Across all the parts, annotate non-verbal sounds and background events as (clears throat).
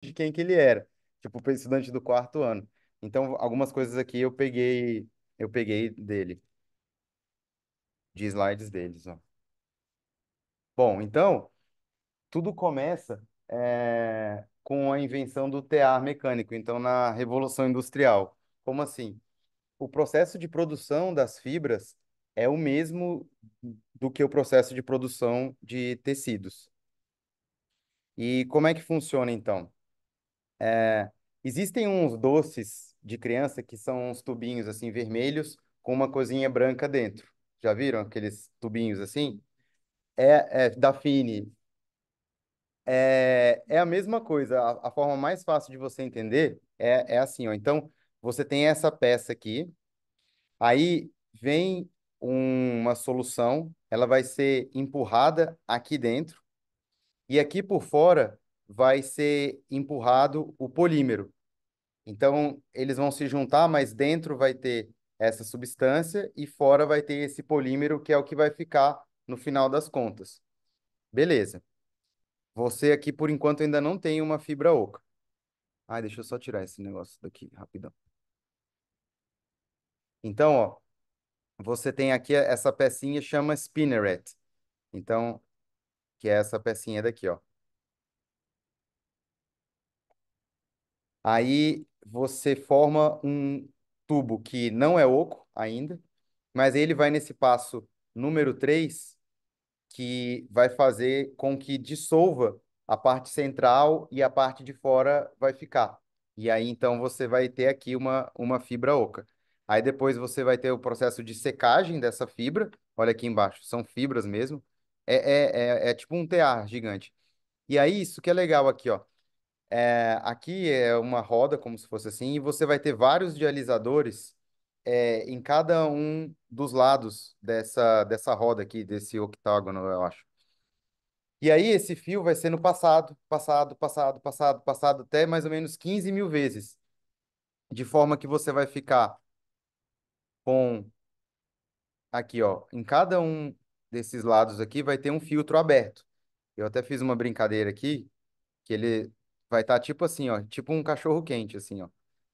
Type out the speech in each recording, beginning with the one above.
de quem que ele era, tipo, estudante do quarto ano. Então, algumas coisas aqui eu peguei, eu peguei dele, de slides deles, ó. Bom, então, tudo começa é, com a invenção do tear mecânico, então na Revolução Industrial. Como assim? O processo de produção das fibras é o mesmo do que o processo de produção de tecidos. E como é que funciona então? É, existem uns doces de criança que são uns tubinhos assim vermelhos com uma coisinha branca dentro. Já viram aqueles tubinhos assim? É, é da Fini. É, é a mesma coisa. A, a, forma mais fácil de você entender é, é assim, ó. Então, você tem essa peça aqui. Aí vem um, uma solução. Ela vai ser empurrada aqui dentro. E aqui por fora vai ser empurrado o polímero. Então, eles vão se juntar, mas dentro vai ter essa substância e fora vai ter esse polímero, que é o que vai ficar no final das contas. Beleza. Você aqui, por enquanto, ainda não tem uma fibra oca. Ai, deixa eu só tirar esse negócio daqui rapidão. Então, ó, você tem aqui essa pecinha chama spinneret. Então, que é essa pecinha daqui, ó. Aí você forma um tubo que não é oco ainda, mas ele vai nesse passo número 3, que vai fazer com que dissolva a parte central e a parte de fora vai ficar. E aí, então, você vai ter aqui uma, uma fibra oca. Aí depois você vai ter o processo de secagem dessa fibra. Olha aqui embaixo, são fibras mesmo. É, é, é, é tipo um tear gigante. E aí, isso que é legal aqui, ó. É, aqui é uma roda, como se fosse assim, e você vai ter vários dializadores é, em cada um dos lados dessa, dessa roda aqui, desse octágono, eu acho. E aí esse fio vai sendo passado, passado, passado, passado, passado, até mais ou menos 15 mil vezes. De forma que você vai ficar com aqui, ó, em cada um desses lados aqui vai ter um filtro aberto. Eu até fiz uma brincadeira aqui, que ele vai estar tá tipo assim, ó, tipo um cachorro quente, assim, ó.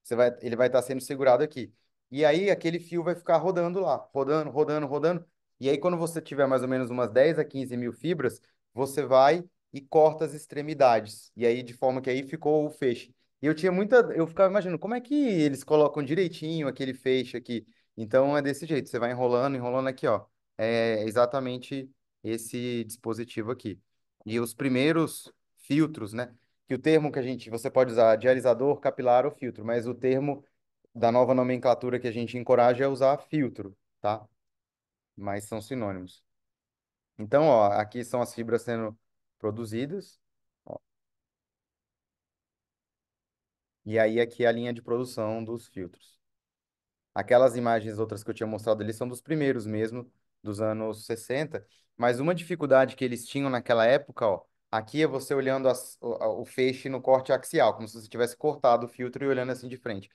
Você vai, ele vai estar tá sendo segurado aqui. E aí aquele fio vai ficar rodando lá, rodando, rodando, rodando. E aí quando você tiver mais ou menos umas 10 a 15 mil fibras, você vai e corta as extremidades. E aí de forma que aí ficou o feixe. E eu tinha muita, eu ficava imaginando como é que eles colocam direitinho aquele feixe aqui. Então é desse jeito, você vai enrolando, enrolando aqui, ó. É exatamente esse dispositivo aqui. E os primeiros filtros, né? que o termo que a gente, você pode usar dializador, capilar ou filtro, mas o termo da nova nomenclatura que a gente encoraja é usar filtro, tá? Mas são sinônimos. Então, ó, aqui são as fibras sendo produzidas. Ó. E aí aqui é a linha de produção dos filtros. Aquelas imagens outras que eu tinha mostrado ali são dos primeiros mesmo, dos anos 60, mas uma dificuldade que eles tinham naquela época, ó, Aqui é você olhando as, o, o feixe no corte axial, como se você tivesse cortado o filtro e olhando assim de frente.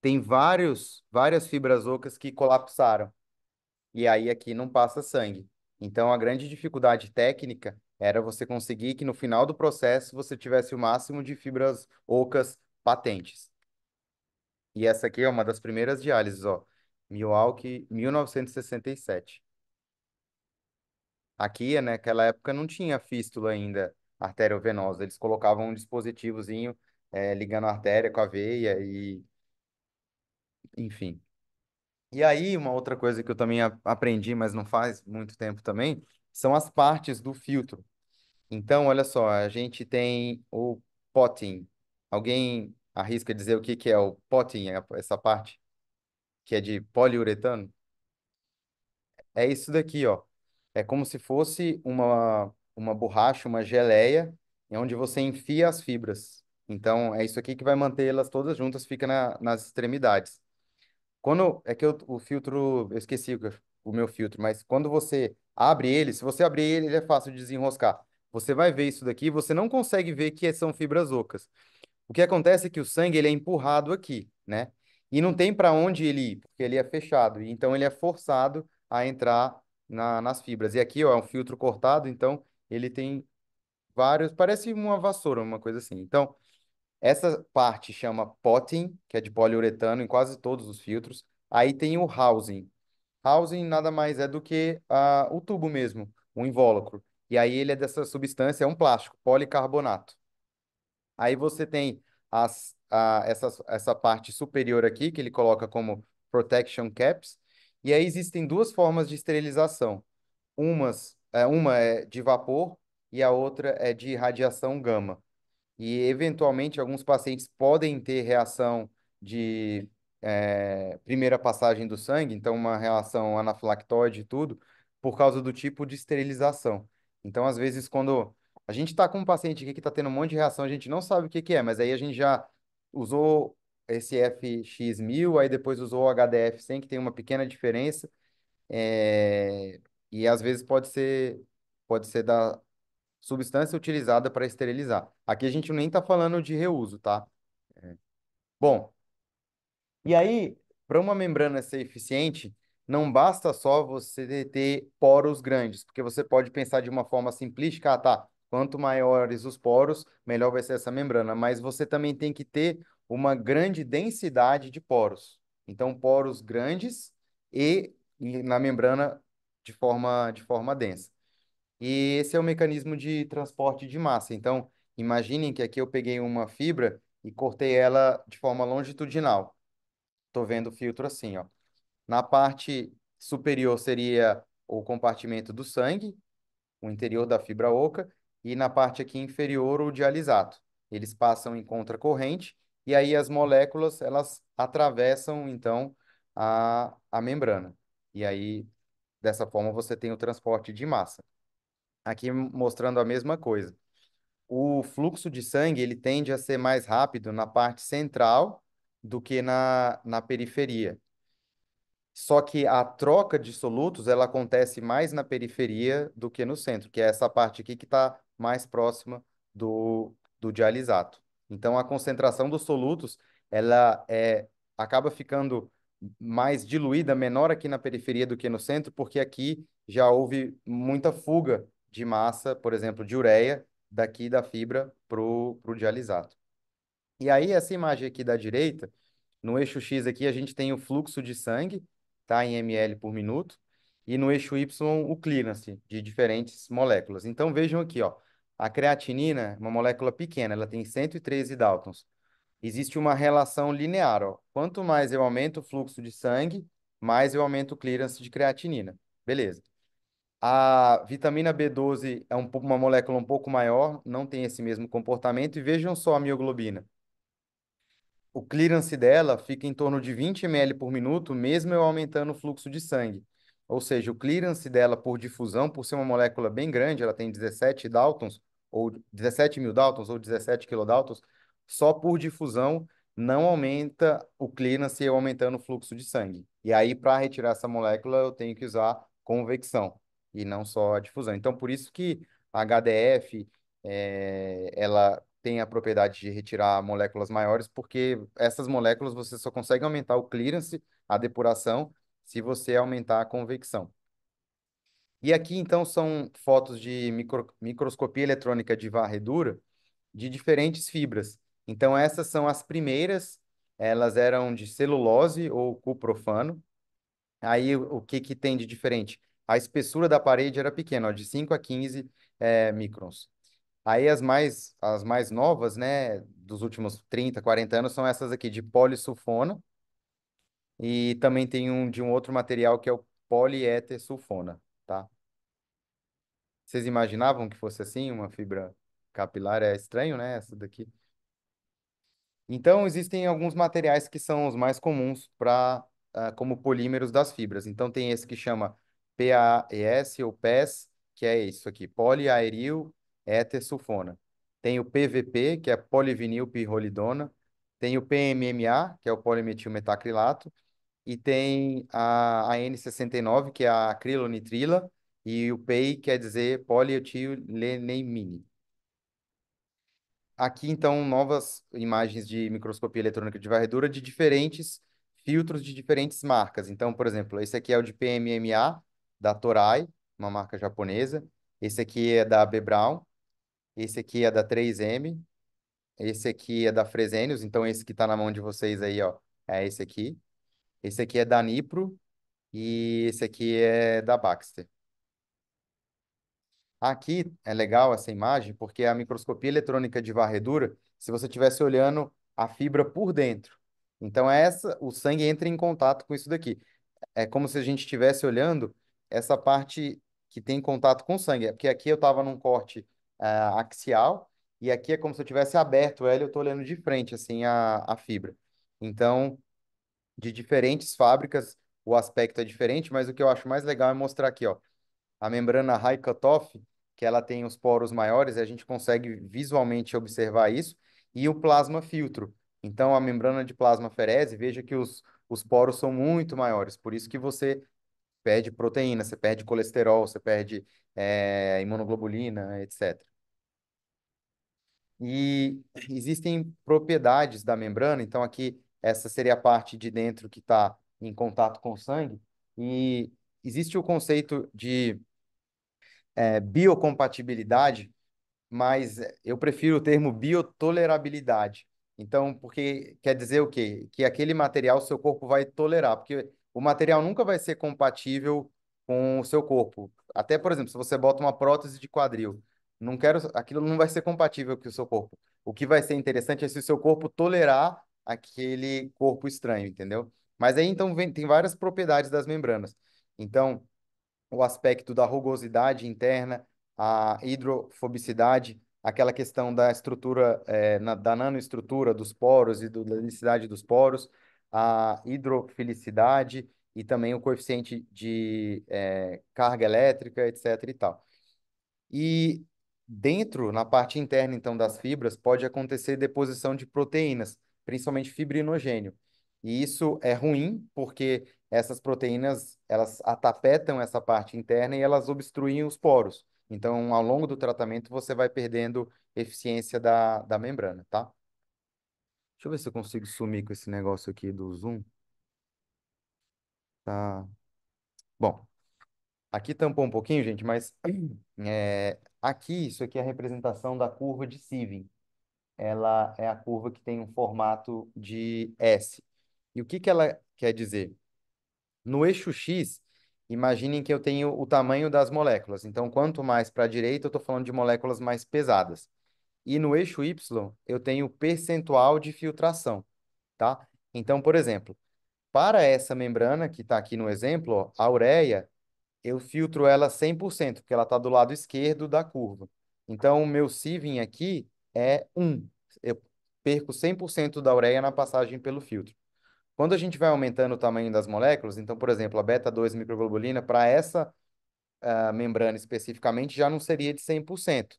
Tem vários, várias fibras ocas que colapsaram. E aí aqui não passa sangue. Então a grande dificuldade técnica era você conseguir que no final do processo você tivesse o máximo de fibras ocas patentes. E essa aqui é uma das primeiras diálises, ó. Milwaukee, 1967. Aqui, né, naquela época, não tinha fístula ainda arteriovenosa. Eles colocavam um dispositivozinho é, ligando a artéria com a veia e... Enfim. E aí, uma outra coisa que eu também aprendi, mas não faz muito tempo também, são as partes do filtro. Então, olha só, a gente tem o potting. Alguém arrisca dizer o que, que é o potting, essa parte? Que é de poliuretano? É isso daqui, ó. É como se fosse uma, uma borracha, uma geleia, onde você enfia as fibras. Então, é isso aqui que vai manter elas todas juntas, fica na, nas extremidades. Quando é que eu, o filtro, eu esqueci o meu filtro, mas quando você abre ele, se você abrir ele, ele é fácil de desenroscar. Você vai ver isso daqui, você não consegue ver que são fibras ocas. O que acontece é que o sangue ele é empurrado aqui, né? E não tem para onde ele ir, porque ele é fechado. Então ele é forçado a entrar na, nas fibras. E aqui, ó, é um filtro cortado, então ele tem vários, parece uma vassoura, uma coisa assim. Então, essa parte chama potting, que é de poliuretano em quase todos os filtros. Aí tem o housing. Housing nada mais é do que uh, o tubo mesmo, o invólucro. E aí ele é dessa substância, é um plástico, policarbonato. Aí você tem as, a, ah, essa, essa parte superior aqui, que ele coloca como protection caps, e aí existem duas formas de esterilização. Umas, é, uma é de vapor e a outra é de radiação gama. E, eventualmente, alguns pacientes podem ter reação de é, primeira passagem do sangue, então uma reação anaflactóide e tudo, por causa do tipo de esterilização. Então, às vezes, quando a gente está com um paciente aqui que está tendo um monte de reação, a gente não sabe o que, que é, mas aí a gente já usou esse FX1000, aí depois usou o HDF100, que tem uma pequena diferença. É... E às vezes pode ser, pode ser da substância utilizada para esterilizar. Aqui a gente nem está falando de reuso, tá? É. Bom, e aí, para uma membrana ser eficiente, não basta só você ter poros grandes, porque você pode pensar de uma forma simplística, ah, tá, quanto maiores os poros, melhor vai ser essa membrana, mas você também tem que ter uma grande densidade de poros. Então, poros grandes e na membrana de forma, de forma densa. E esse é o mecanismo de transporte de massa. Então, imaginem que aqui eu peguei uma fibra e cortei ela de forma longitudinal. Estou vendo o filtro assim, ó. Na parte superior seria o compartimento do sangue, o interior da fibra oca, e na parte aqui inferior o dialisato. Eles passam em contracorrente e aí as moléculas elas atravessam então a, a membrana. E aí, dessa forma, você tem o transporte de massa. Aqui mostrando a mesma coisa. O fluxo de sangue ele tende a ser mais rápido na parte central do que na, na periferia. Só que a troca de solutos ela acontece mais na periferia do que no centro, que é essa parte aqui que está mais próxima do, do dialisato. Então, a concentração dos solutos ela é, acaba ficando mais diluída, menor aqui na periferia do que no centro, porque aqui já houve muita fuga de massa, por exemplo, de ureia, daqui da fibra para o dialisato. E aí, essa imagem aqui da direita, no eixo X aqui, a gente tem o fluxo de sangue, tá? Em ml por minuto. E no eixo Y, o clearance de diferentes moléculas. Então, vejam aqui, ó. A creatinina, é uma molécula pequena, ela tem 113 daltons. Existe uma relação linear, ó. Quanto mais eu aumento o fluxo de sangue, mais eu aumento o clearance de creatinina. Beleza. A vitamina B12 é um uma molécula um pouco maior, não tem esse mesmo comportamento. E vejam só a mioglobina. O clearance dela fica em torno de 20 ml por minuto, mesmo eu aumentando o fluxo de sangue. Ou seja, o clearance dela por difusão, por ser uma molécula bem grande, ela tem 17 Daltons, ou 17 mil Daltons ou 17 kilodaltons, só por difusão não aumenta o clearance eu aumentando o fluxo de sangue. E aí, para retirar essa molécula, eu tenho que usar convecção e não só a difusão. Então, por isso que a HDF é, eh, ela tem a propriedade de retirar moléculas maiores, porque essas moléculas você só consegue aumentar o clearance, a depuração, se você aumentar a convecção. E aqui, então, são fotos de micro, microscopia eletrônica de varredura de diferentes fibras. Então, essas são as primeiras, elas eram de celulose ou cuprofano. Aí, o que, que tem de diferente? A espessura da parede era pequena, ó, de 5 a 15 é, microns. Aí as mais, as mais novas, né, dos últimos 30, 40 anos, são essas aqui de polisulfona. E também tem um de um outro material que é o sulfona tá? Vocês imaginavam que fosse assim, uma fibra capilar? É estranho, né? Essa daqui. Então, existem alguns materiais que são os mais comuns para uh, ah, como polímeros das fibras. Então, tem esse que chama PAES ou PES, que é isso aqui, poliaeril sulfona Tem o PVP, que é polivinil pirrolidona. Tem o PMMA, que é o polimetil metacrilato e tem a, a N69, que é a acrilonitrila, e o PEI quer dizer polietilenemine. Aqui, então, novas imagens de microscopia eletrônica de varredura de diferentes filtros de diferentes marcas. Então, por exemplo, esse aqui é o de PMMA, da Toray, uma marca japonesa. Esse aqui é da B. Brown. Esse aqui é da 3M. Esse aqui é da Fresenius. Então, esse que está na mão de vocês aí, ó, é esse aqui. Esse aqui é da Nipro e esse aqui é da Baxter. Aqui é legal essa imagem porque a microscopia eletrônica de varredura, se você estivesse olhando a fibra por dentro. Então essa, o sangue entra em contato com isso daqui. É como se a gente estivesse olhando essa parte que tem contato com o sangue. É porque aqui eu estava num corte uh, axial e aqui é como se eu tivesse aberto ela e eu estou olhando de frente assim a, a fibra. Então de diferentes fábricas, o aspecto é diferente, mas o que eu acho mais legal é mostrar aqui, ó, a membrana high cutoff, que ela tem os poros maiores, a gente consegue visualmente observar isso, e o plasma filtro. Então, a membrana de plasma ferese, veja que os, os poros são muito maiores, por isso que você perde proteína, você perde colesterol, você perde é, imunoglobulina, etc. E existem propriedades da membrana, então aqui essa seria a parte de dentro que está em contato com o sangue. E existe o conceito de é, biocompatibilidade, mas eu prefiro o termo biotolerabilidade. Então, porque quer dizer o quê? Que aquele material seu corpo vai tolerar, porque o material nunca vai ser compatível com o seu corpo. Até, por exemplo, se você bota uma prótese de quadril, não quero, aquilo não vai ser compatível com o seu corpo. O que vai ser interessante é se o seu corpo tolerar aquele corpo estranho, entendeu? Mas aí então vem, tem várias propriedades das membranas. Então, o aspecto da rugosidade interna, a hidrofobicidade, aquela questão da estrutura, é, na, da nanoestrutura dos poros e do, da densidade dos poros, a hidrofilicidade e também o coeficiente de é, carga elétrica, etc. e tal. E dentro, na parte interna, então, das fibras, pode acontecer deposição de proteínas, principalmente fibrinogênio. E isso é ruim porque essas proteínas, elas atapetam essa parte interna e elas obstruem os poros. Então, ao longo do tratamento, você vai perdendo eficiência da, da membrana, tá? Deixa eu ver se eu consigo sumir com esse negócio aqui do zoom. Tá. Bom, aqui tampou um pouquinho, gente, mas (clears throat) é, aqui, isso aqui é a representação da curva de Sieving ela é a curva que tem um formato de S. E o que, que ela quer dizer? No eixo X, imaginem que eu tenho o tamanho das moléculas. Então, quanto mais para a direita, eu estou falando de moléculas mais pesadas. E no eixo Y, eu tenho o percentual de filtração, tá? Então, por exemplo, para essa membrana que está aqui no exemplo, ó, a ureia, eu filtro ela 100%, porque ela está do lado esquerdo da curva. Então, o meu sieving aqui é 1. Eu perco 100% da ureia na passagem pelo filtro. Quando a gente vai aumentando o tamanho das moléculas, então, por exemplo, a beta-2 microglobulina, para essa uh, membrana especificamente, já não seria de 100%.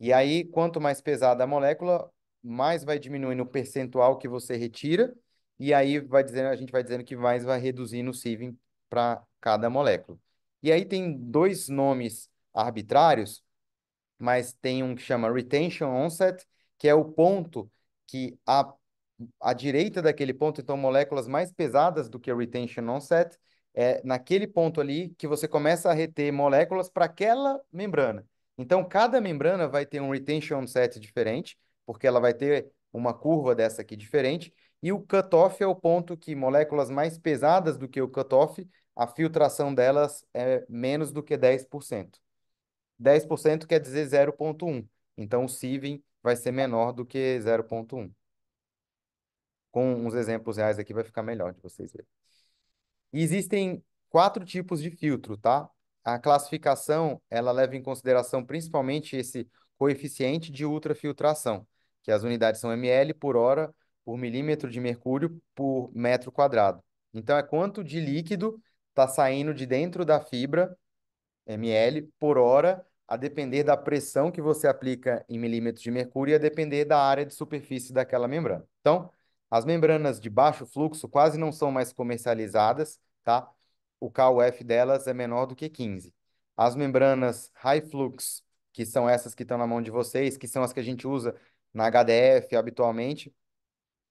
E aí, quanto mais pesada a molécula, mais vai diminuindo o percentual que você retira, e aí vai dizendo, a gente vai dizendo que mais vai reduzindo o sieving para cada molécula. E aí tem dois nomes arbitrários mas tem um que chama retention onset, que é o ponto que a, a direita daquele ponto, então moléculas mais pesadas do que retention onset, é naquele ponto ali que você começa a reter moléculas para aquela membrana. Então, cada membrana vai ter um retention onset diferente, porque ela vai ter uma curva dessa aqui diferente, e o cutoff é o ponto que moléculas mais pesadas do que o cutoff, a filtração delas é menos do que 10%. 10% quer dizer 0,1. Então, o CIVIM vai ser menor do que 0,1. Com uns exemplos reais aqui, vai ficar melhor de vocês verem. existem quatro tipos de filtro, tá? A classificação, ela leva em consideração principalmente esse coeficiente de ultrafiltração, que as unidades são ml por hora, por milímetro de mercúrio, por metro quadrado. Então, é quanto de líquido está saindo de dentro da fibra ml por hora, a depender da pressão que você aplica em milímetros de mercúrio e a depender da área de superfície daquela membrana. Então, as membranas de baixo fluxo quase não são mais comercializadas, tá? O KUF delas é menor do que 15. As membranas high flux, que são essas que estão na mão de vocês, que são as que a gente usa na HDF habitualmente,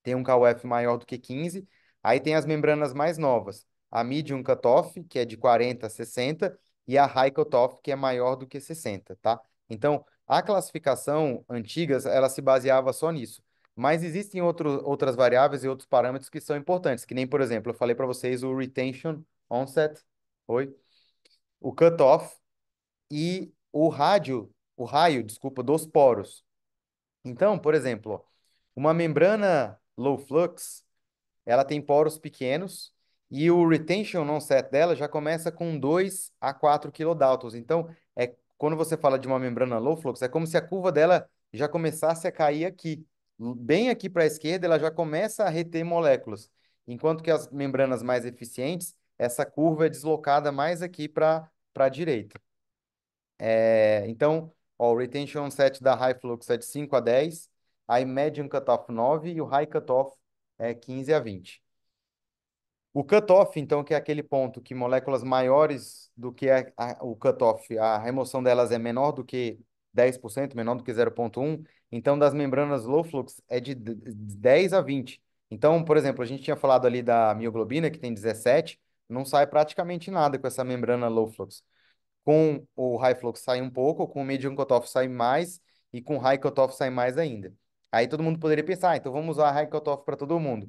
tem um KUF maior do que 15. Aí tem as membranas mais novas, a medium cutoff, que é de 40 a 60, e a high cutoff, que é maior do que 60, tá? Então, a classificação antiga, ela se baseava só nisso. Mas existem outro, outras variáveis e outros parâmetros que são importantes, que nem, por exemplo, eu falei para vocês o retention, onset, oi, o cutoff e o rádio, o raio, desculpa, dos poros. Então, por exemplo, uma membrana low flux, ela tem poros pequenos e o retention non set dela já começa com 2 a 4 kilodaltons. Então, é, quando você fala de uma membrana low flux, é como se a curva dela já começasse a cair aqui. Bem aqui para a esquerda, ela já começa a reter moléculas. Enquanto que as membranas mais eficientes, essa curva é deslocada mais aqui para a direita. É, então, ó, o retention set da high flux é de 5 a 10, a medium cutoff 9 e o high cutoff é 15 a 20. O cutoff, então, que é aquele ponto que moléculas maiores do que a, a, o cutoff, a remoção delas é menor do que 10%, menor do que 0,1%, então das membranas low flux é de 10 a 20%. Então, por exemplo, a gente tinha falado ali da mioglobina, que tem 17, não sai praticamente nada com essa membrana low flux. Com o high flux sai um pouco, com o medium cutoff sai mais, e com high cutoff sai mais ainda. Aí todo mundo poderia pensar, ah, então vamos usar high cutoff para todo mundo.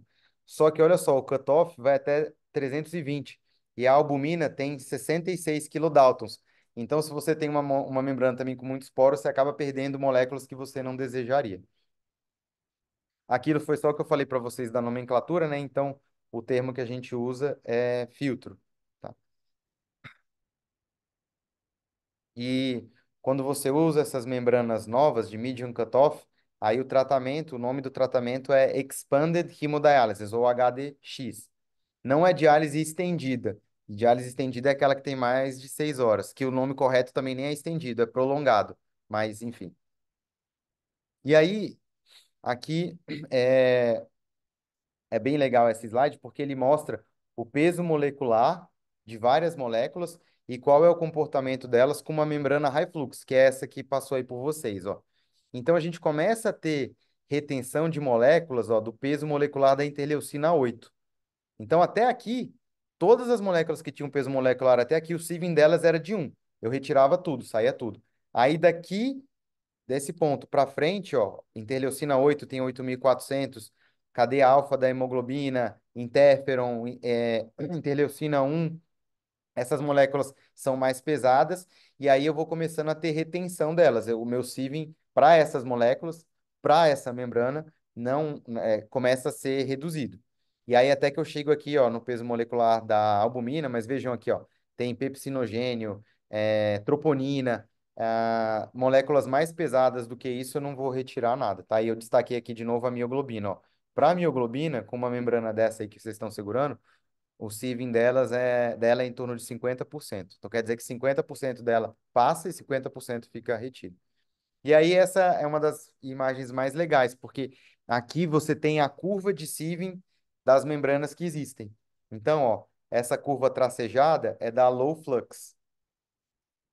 Só que olha só, o cutoff vai até 320 e a albumina tem 66 quilodaltons. Então, se você tem uma, uma membrana também com muitos poros, você acaba perdendo moléculas que você não desejaria. Aquilo foi só o que eu falei para vocês da nomenclatura, né? Então, o termo que a gente usa é filtro. Tá? E quando você usa essas membranas novas de medium cutoff, Aí o tratamento, o nome do tratamento é Expanded Hemodialysis, ou HDX. Não é diálise estendida. Diálise estendida é aquela que tem mais de seis horas, que o nome correto também nem é estendido, é prolongado, mas enfim. E aí, aqui é, é bem legal esse slide, porque ele mostra o peso molecular de várias moléculas e qual é o comportamento delas com uma membrana high flux, que é essa que passou aí por vocês, ó. Então, a gente começa a ter retenção de moléculas ó, do peso molecular da interleucina 8. Então, até aqui, todas as moléculas que tinham peso molecular até aqui, o sieving delas era de 1. Eu retirava tudo, saía tudo. Aí, daqui, desse ponto para frente, ó, interleucina 8 tem 8.400, cadeia alfa da hemoglobina, interferon, é, (clears throat) interleucina 1, essas moléculas são mais pesadas e aí eu vou começando a ter retenção delas. Eu, o meu sieving para essas moléculas, para essa membrana, não é, começa a ser reduzido. E aí até que eu chego aqui, ó, no peso molecular da albumina, mas vejam aqui, ó, tem pepsinogênio, é, troponina, ah, moléculas mais pesadas do que isso, eu não vou retirar nada, tá? E eu destaquei aqui de novo a mioglobina, ó. Para a mioglobina, com uma membrana dessa aí que vocês estão segurando, o saving delas é, dela é em torno de 50%. Então, quer dizer que 50% dela passa e 50% fica retido. E aí, essa é uma das imagens mais legais, porque aqui você tem a curva de sieving das membranas que existem. Então, ó, essa curva tracejada é da low flux.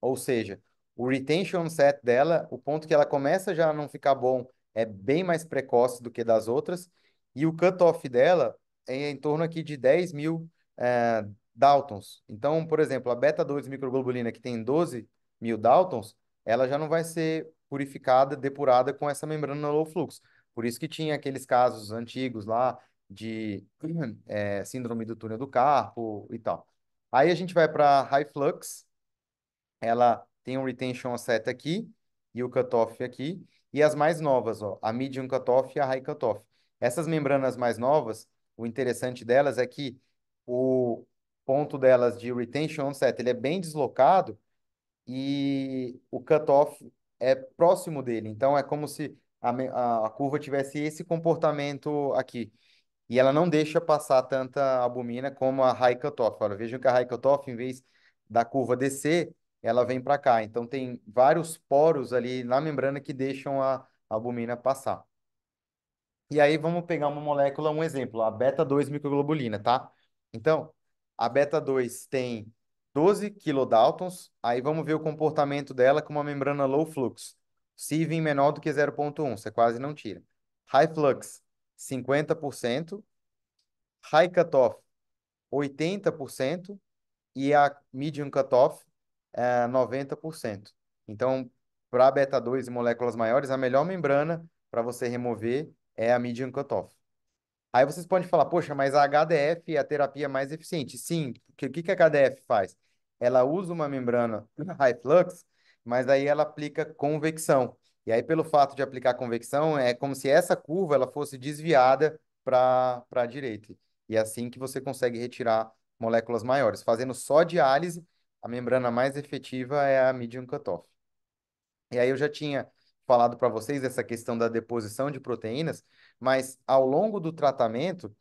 Ou seja, o retention set dela, o ponto que ela começa já a não ficar bom, é bem mais precoce do que das outras. E o cutoff dela é em torno aqui de 10 mil é, Daltons. Então, por exemplo, a beta-2 microglobulina, que tem 12 mil Daltons, ela já não vai ser purificada, depurada com essa membrana low flux. Por isso que tinha aqueles casos antigos lá de (clears throat) é, síndrome do túnel do carpo e tal. Aí a gente vai para high flux, ela tem um retention offset aqui e o cutoff aqui, e as mais novas, ó, a medium cutoff e a high cutoff. Essas membranas mais novas, o interessante delas é que o ponto delas de retention onset ele é bem deslocado e o cutoff é próximo dele. Então, é como se a, a, a curva tivesse esse comportamento aqui. E ela não deixa passar tanta albumina como a high cutoff. Olha, vejam que a high cutoff, em vez da curva descer, ela vem para cá. Então, tem vários poros ali na membrana que deixam a albumina passar. E aí, vamos pegar uma molécula, um exemplo, a beta-2 microglobulina, tá? Então, a beta 2 tem 12 kilodaltons, aí vamos ver o comportamento dela com uma membrana low flux. Sieving menor do que 0.1, você quase não tira. High flux, 50%. High cutoff, 80%. E a medium cutoff, é 90%. Então, para beta 2 e moléculas maiores, a melhor membrana para você remover é a medium cutoff. Aí vocês podem falar, poxa, mas a HDF é a terapia mais eficiente. Sim, porque o que, que a HDF faz? Ela usa uma membrana (laughs) high flux, mas aí ela aplica convecção. E aí, pelo fato de aplicar convecção, é como se essa curva ela fosse desviada para a direita. E é assim que você consegue retirar moléculas maiores. Fazendo só diálise, a membrana mais efetiva é a medium cutoff. E aí eu já tinha falado para vocês essa questão da deposição de proteínas, mas ao longo do tratamento,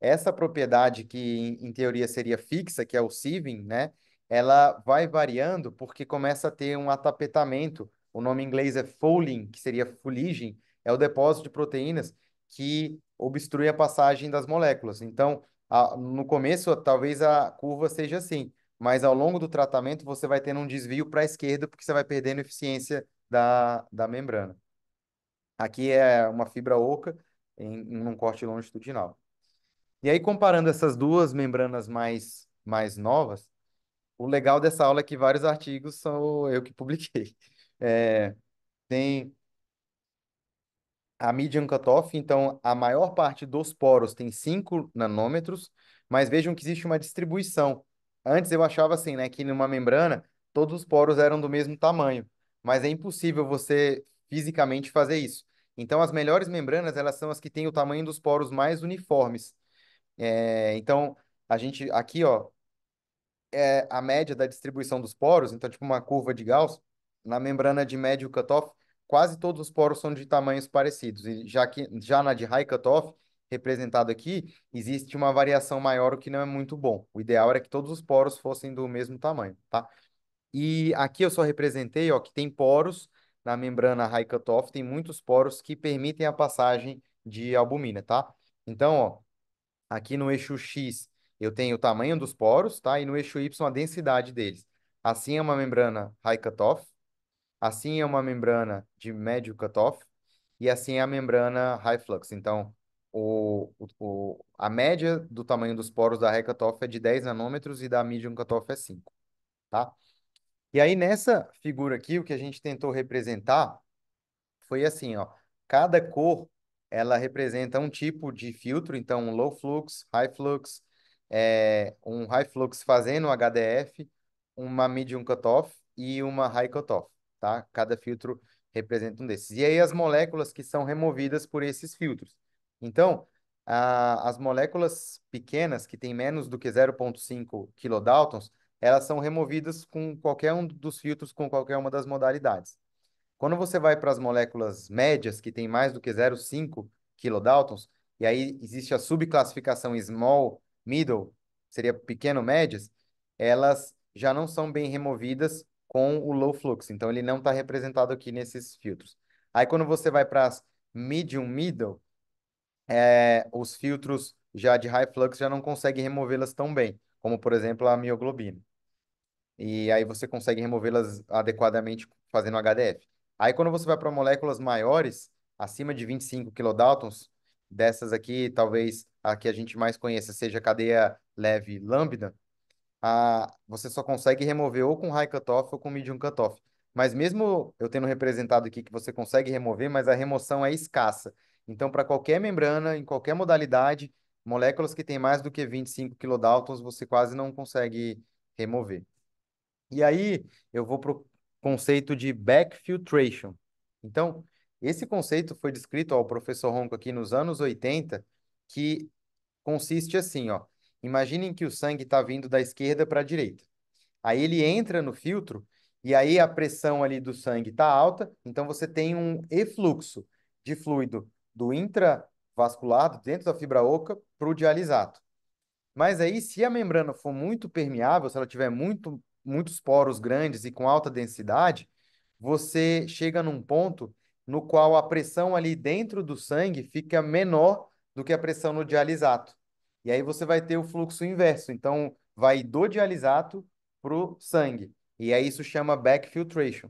essa propriedade que em teoria seria fixa, que é o sieving, né? Ela vai variando porque começa a ter um atapetamento. O nome em inglês é fouling, que seria fuligem, é o depósito de proteínas que obstrui a passagem das moléculas. Então, a, no começo, talvez a curva seja assim, mas ao longo do tratamento você vai tendo um desvio para a esquerda porque você vai perdendo eficiência da, da membrana. Aqui é uma fibra oca, em, em um corte longitudinal. E aí, comparando essas duas membranas mais, mais novas, o legal dessa aula é que vários artigos são eu que publiquei. (laughs) É, tem a medium cutoff, então a maior parte dos poros tem 5 nanômetros, mas vejam que existe uma distribuição. Antes eu achava assim, né, que numa membrana todos os poros eram do mesmo tamanho, mas é impossível você fisicamente fazer isso. Então, as melhores membranas, elas são as que têm o tamanho dos poros mais uniformes. É, então, a gente aqui, ó, é a média da distribuição dos poros, então, tipo uma curva de Gauss, na membrana de médio cutoff, quase todos os poros são de tamanhos parecidos. E já, que, já na de high cutoff, representado aqui, existe uma variação maior, o que não é muito bom. O ideal era que todos os poros fossem do mesmo tamanho, tá? E aqui eu só representei, ó, que tem poros na membrana high cutoff tem muitos poros que permitem a passagem de albumina, tá? Então, ó, aqui no eixo X eu tenho o tamanho dos poros, tá? E no eixo Y a densidade deles. Assim é uma membrana high cutoff, assim é uma membrana de médio cutoff e assim é a membrana high flux. Então, o, o, a média do tamanho dos poros da high cutoff é de 10 nanômetros e da medium cutoff é 5, tá? E aí, nessa figura aqui, o que a gente tentou representar foi assim, ó. Cada cor, ela representa um tipo de filtro, então um low flux, high flux, é, um high flux fazendo HDF, uma medium cutoff e uma high cutoff, tá? Cada filtro representa um desses. E aí as moléculas que são removidas por esses filtros. Então, a, as moléculas pequenas, que têm menos do que 0,5 kilodaltons, elas são removidas com qualquer um dos filtros, com qualquer uma das modalidades. Quando você vai para as moléculas médias, que tem mais do que 0,5 kilodaltons, e aí existe a subclassificação small, middle, seria pequeno, médias, elas já não são bem removidas com o low flux. Então, ele não está representado aqui nesses filtros. Aí, quando você vai para as medium, middle, é, os filtros já de high flux já não conseguem removê-las tão bem, como, por exemplo, a mioglobina e aí você consegue removê-las adequadamente fazendo HDF. Aí quando você vai para moléculas maiores, acima de 25 kilodaltons, dessas aqui, talvez a que a gente mais conheça seja cadeia leve lambda, a, você só consegue remover ou com high cutoff ou com medium cutoff. Mas mesmo eu tendo representado aqui que você consegue remover, mas a remoção é escassa. Então, para qualquer membrana, em qualquer modalidade, moléculas que têm mais do que 25 kilodaltons, você quase não consegue remover. E aí eu vou para o conceito de backfiltration. Então, esse conceito foi descrito ao professor Ronco aqui nos anos 80, que consiste assim, ó. Imaginem que o sangue está vindo da esquerda para a direita. Aí ele entra no filtro e aí a pressão ali do sangue está alta, então você tem um efluxo de fluido do intravascular, dentro da fibra oca, para o dialisato. Mas aí, se a membrana for muito permeável, se ela tiver muito muitos poros grandes e com alta densidade, você chega num ponto no qual a pressão ali dentro do sangue fica menor do que a pressão no dialisato. E aí você vai ter o fluxo inverso. Então, vai do dialisato para o sangue. E aí isso chama back filtration.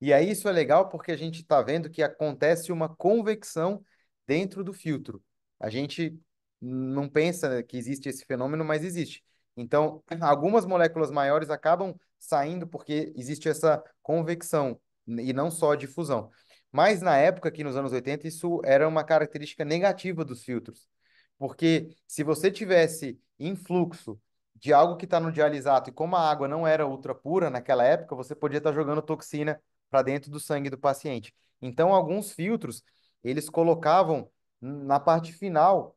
E aí isso é legal porque a gente está vendo que acontece uma convecção dentro do filtro. A gente não pensa que existe esse fenômeno, mas existe. Então, algumas moléculas maiores acabam saindo porque existe essa convecção e não só difusão. Mas na época, aqui nos anos 80, isso era uma característica negativa dos filtros. Porque se você tivesse influxo de algo que está no dialisato e como a água não era ultra pura naquela época, você podia estar tá jogando toxina para dentro do sangue do paciente. Então, alguns filtros, eles colocavam na parte final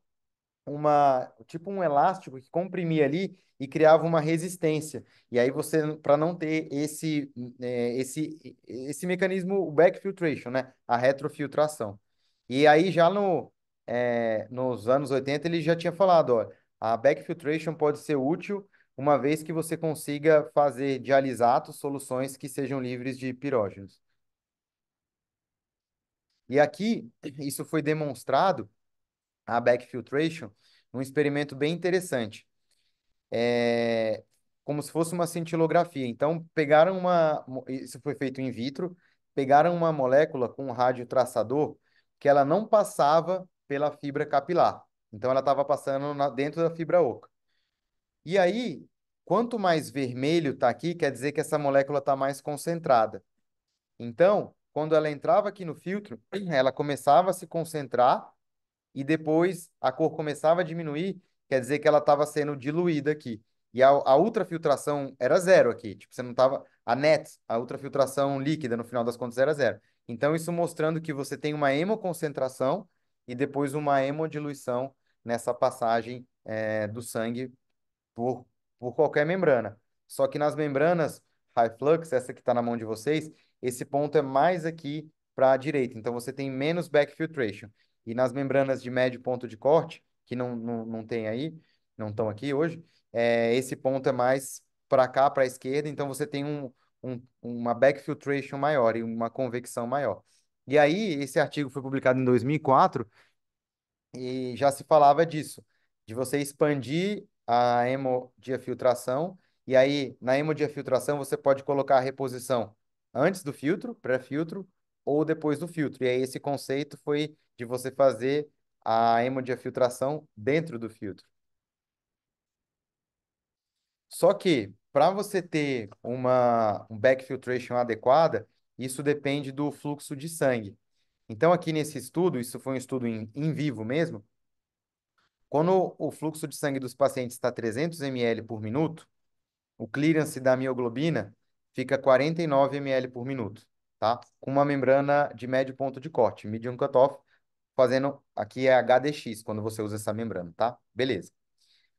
uma tipo um elástico que comprimia ali e criava uma resistência. E aí você, para não ter esse, né, esse, esse mecanismo, o backfiltration, né? A retrofiltração. E aí já no, é, nos anos 80 ele já tinha falado, ó, a backfiltration pode ser útil uma vez que você consiga fazer dialisatos soluções que sejam livres de pirógenos. E aqui, isso foi demonstrado a backfiltration um experimento bem interessante. É, como se fosse uma cintilografia. Então, pegaram uma. Isso foi feito in vitro, pegaram uma molécula com um rádio traçador que ela não passava pela fibra capilar. Então, ela estava passando na, dentro da fibra oca. E aí, quanto mais vermelho está aqui, quer dizer que essa molécula está mais concentrada. Então, quando ela entrava aqui no filtro, ela começava a se concentrar e depois a cor começava a diminuir, quer dizer que ela estava sendo diluída aqui. E a, a ultrafiltração era zero aqui, tipo, você não estava... A net, a ultrafiltração líquida, no final das contas, era zero. Então, isso mostrando que você tem uma hemoconcentração e depois uma hemodiluição nessa passagem é, do sangue por, por qualquer membrana. Só que nas membranas high flux, essa que está na mão de vocês, esse ponto é mais aqui para a direita. Então, você tem menos back filtration. E nas membranas de médio ponto de corte, que não, não, não tem aí, não estão aqui hoje, é, esse ponto é mais para cá, para a esquerda, então você tem um, um, uma backfiltration maior e uma convecção maior. E aí, esse artigo foi publicado em 2004 e já se falava disso, de você expandir a hemodiafiltração, e aí na hemodiafiltração você pode colocar a reposição antes do filtro, pré-filtro, ou depois do filtro. E aí esse conceito foi de você fazer a hemodiafiltração dentro do filtro. Só que para você ter uma um back filtration adequada, isso depende do fluxo de sangue. Então aqui nesse estudo, isso foi um estudo em, em vivo mesmo, quando o fluxo de sangue dos pacientes está 300 ml por minuto, o clearance da mioglobina fica 49 ml por minuto tá? Com uma membrana de médio ponto de corte, medium cutoff, fazendo, aqui é HDX, quando você usa essa membrana, tá? Beleza.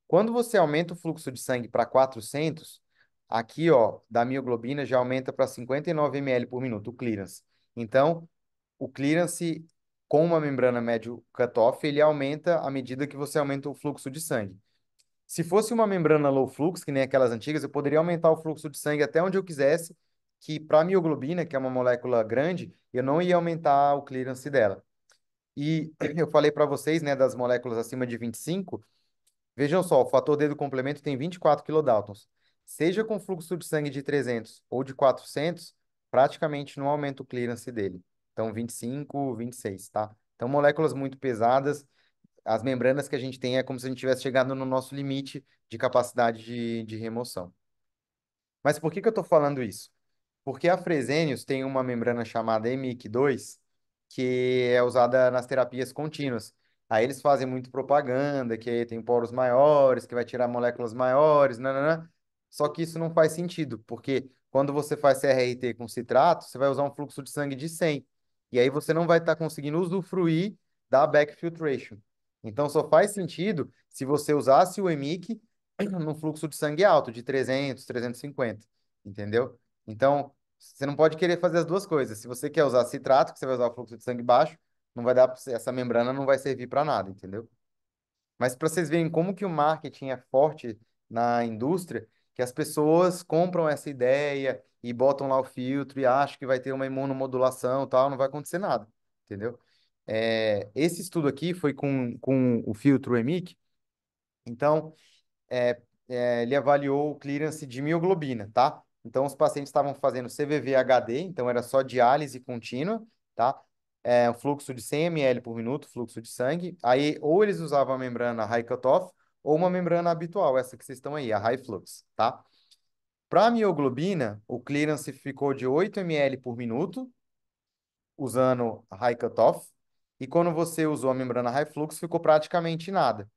Quando você aumenta o fluxo de sangue para 400, aqui, ó, da mioglobina já aumenta para 59 ml por minuto, o clearance. Então, o clearance com uma membrana médio cutoff, ele aumenta à medida que você aumenta o fluxo de sangue. Se fosse uma membrana low flux, que nem aquelas antigas, eu poderia aumentar o fluxo de sangue até onde eu quisesse que para a mioglobina, que é uma molécula grande, eu não ia aumentar o clearance dela. E (clears throat) eu falei para vocês, né, das moléculas acima de 25, vejam só, o fator D do complemento tem 24 kilodaltons. Seja com fluxo de sangue de 300 ou de 400, praticamente não aumenta o clearance dele. Então, 25, 26, tá? Então, moléculas muito pesadas, as membranas que a gente tem é como se a gente tivesse chegado no nosso limite de capacidade de, de remoção. Mas por que, que eu estou falando isso? Porque a Fresenius tem uma membrana chamada MIC2, que é usada nas terapias contínuas. Aí eles fazem muito propaganda, que tem poros maiores, que vai tirar moléculas maiores, nanana. Só que isso não faz sentido, porque quando você faz CRRT com citrato, você vai usar um fluxo de sangue de 100. E aí você não vai estar tá conseguindo usufruir da backfiltration. Então só faz sentido se você usasse o EMIC num fluxo de sangue alto, de 300, 350, entendeu? Então, você não pode querer fazer as duas coisas. Se você quer usar citrato, que você vai usar o fluxo de sangue baixo, não vai dar essa membrana não vai servir para nada, entendeu? Mas para vocês verem como que o marketing é forte na indústria, que as pessoas compram essa ideia e botam lá o filtro e acham que vai ter uma imunomodulação, tal, não vai acontecer nada, entendeu? É, esse estudo aqui foi com, com o filtro EMIC, então é, é, ele avaliou o clearance de mioglobina, tá? Então, os pacientes estavam fazendo CVV HD, então era só diálise contínua, tá? É, um fluxo de 100 ml por minuto, fluxo de sangue. Aí, ou eles usavam a membrana high cutoff, ou uma membrana habitual, essa que vocês estão aí, a high flux, tá? Para a mioglobina, o clearance ficou de 8 ml por minuto, usando high cutoff, e quando você usou a membrana high flux, ficou praticamente nada.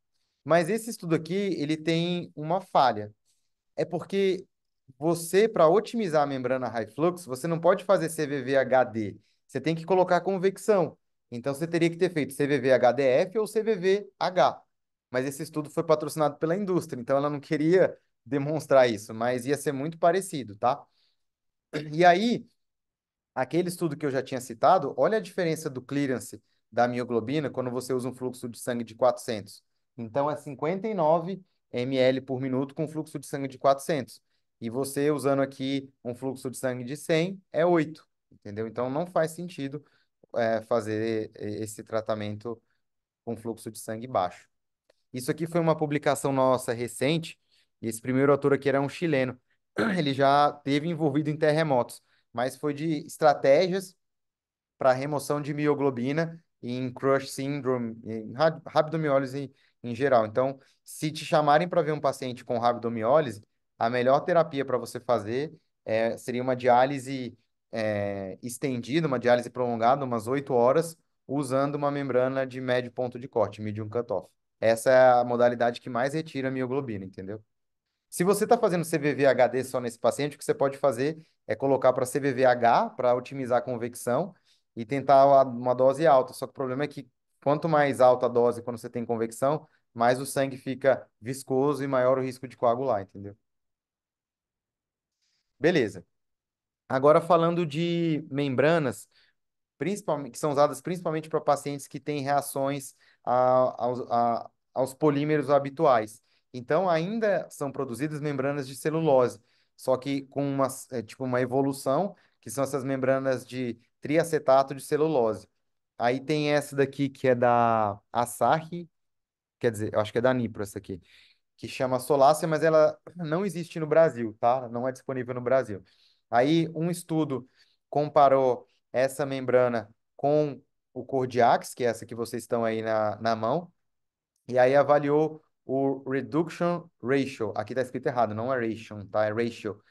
Mas esse estudo aqui, ele tem uma falha. É porque você, para otimizar a membrana high flux, você não pode fazer CVV-HD. Você tem que colocar convecção. Então, você teria que ter feito CVV-HDF ou CVV-H. Mas esse estudo foi patrocinado pela indústria, então ela não queria demonstrar isso, mas ia ser muito parecido, tá? E aí, aquele estudo que eu já tinha citado, olha a diferença do clearance da mioglobina quando você usa um fluxo de sangue de 400. Então, é 59 ml por minuto com fluxo de sangue de 400. E você usando aqui um fluxo de sangue de 100 é 8, entendeu? Então não faz sentido é, fazer esse tratamento com fluxo de sangue baixo. Isso aqui foi uma publicação nossa recente, e esse primeiro autor aqui era um chileno. (clears throat) Ele já teve envolvido em terremotos, mas foi de estratégias para remoção de mioglobina em crush syndrome, em rabdomiólise em geral. Então, se te chamarem para ver um paciente com rabdomiólise, a melhor terapia para você fazer é, seria uma diálise é, estendida, uma diálise prolongada, umas 8 horas, usando uma membrana de médio ponto de corte, medium cutoff. Essa é a modalidade que mais retira a mioglobina, entendeu? Se você está fazendo CVVHD só nesse paciente, o que você pode fazer é colocar para CVVH, para otimizar a convecção, e tentar uma dose alta. Só que o problema é que quanto mais alta a dose quando você tem convecção, mais o sangue fica viscoso e maior o risco de coagular, entendeu? Beleza. Agora falando de membranas, principalmente, que são usadas principalmente para pacientes que têm reações a, aos, a, aos polímeros habituais. Então, ainda são produzidas membranas de celulose, só que com uma, é, tipo, uma evolução, que são essas membranas de triacetato de celulose. Aí tem essa daqui que é da Asahi, quer dizer, eu acho que é da Nipro essa aqui, que chama Solácea, mas ela não existe no Brasil, tá? Não é disponível no Brasil. Aí um estudo comparou essa membrana com o Cordiax, que é essa que vocês estão aí na, na mão, e aí avaliou o reduction ratio. Aqui está escrito errado, não é ratio, tá? É ratio.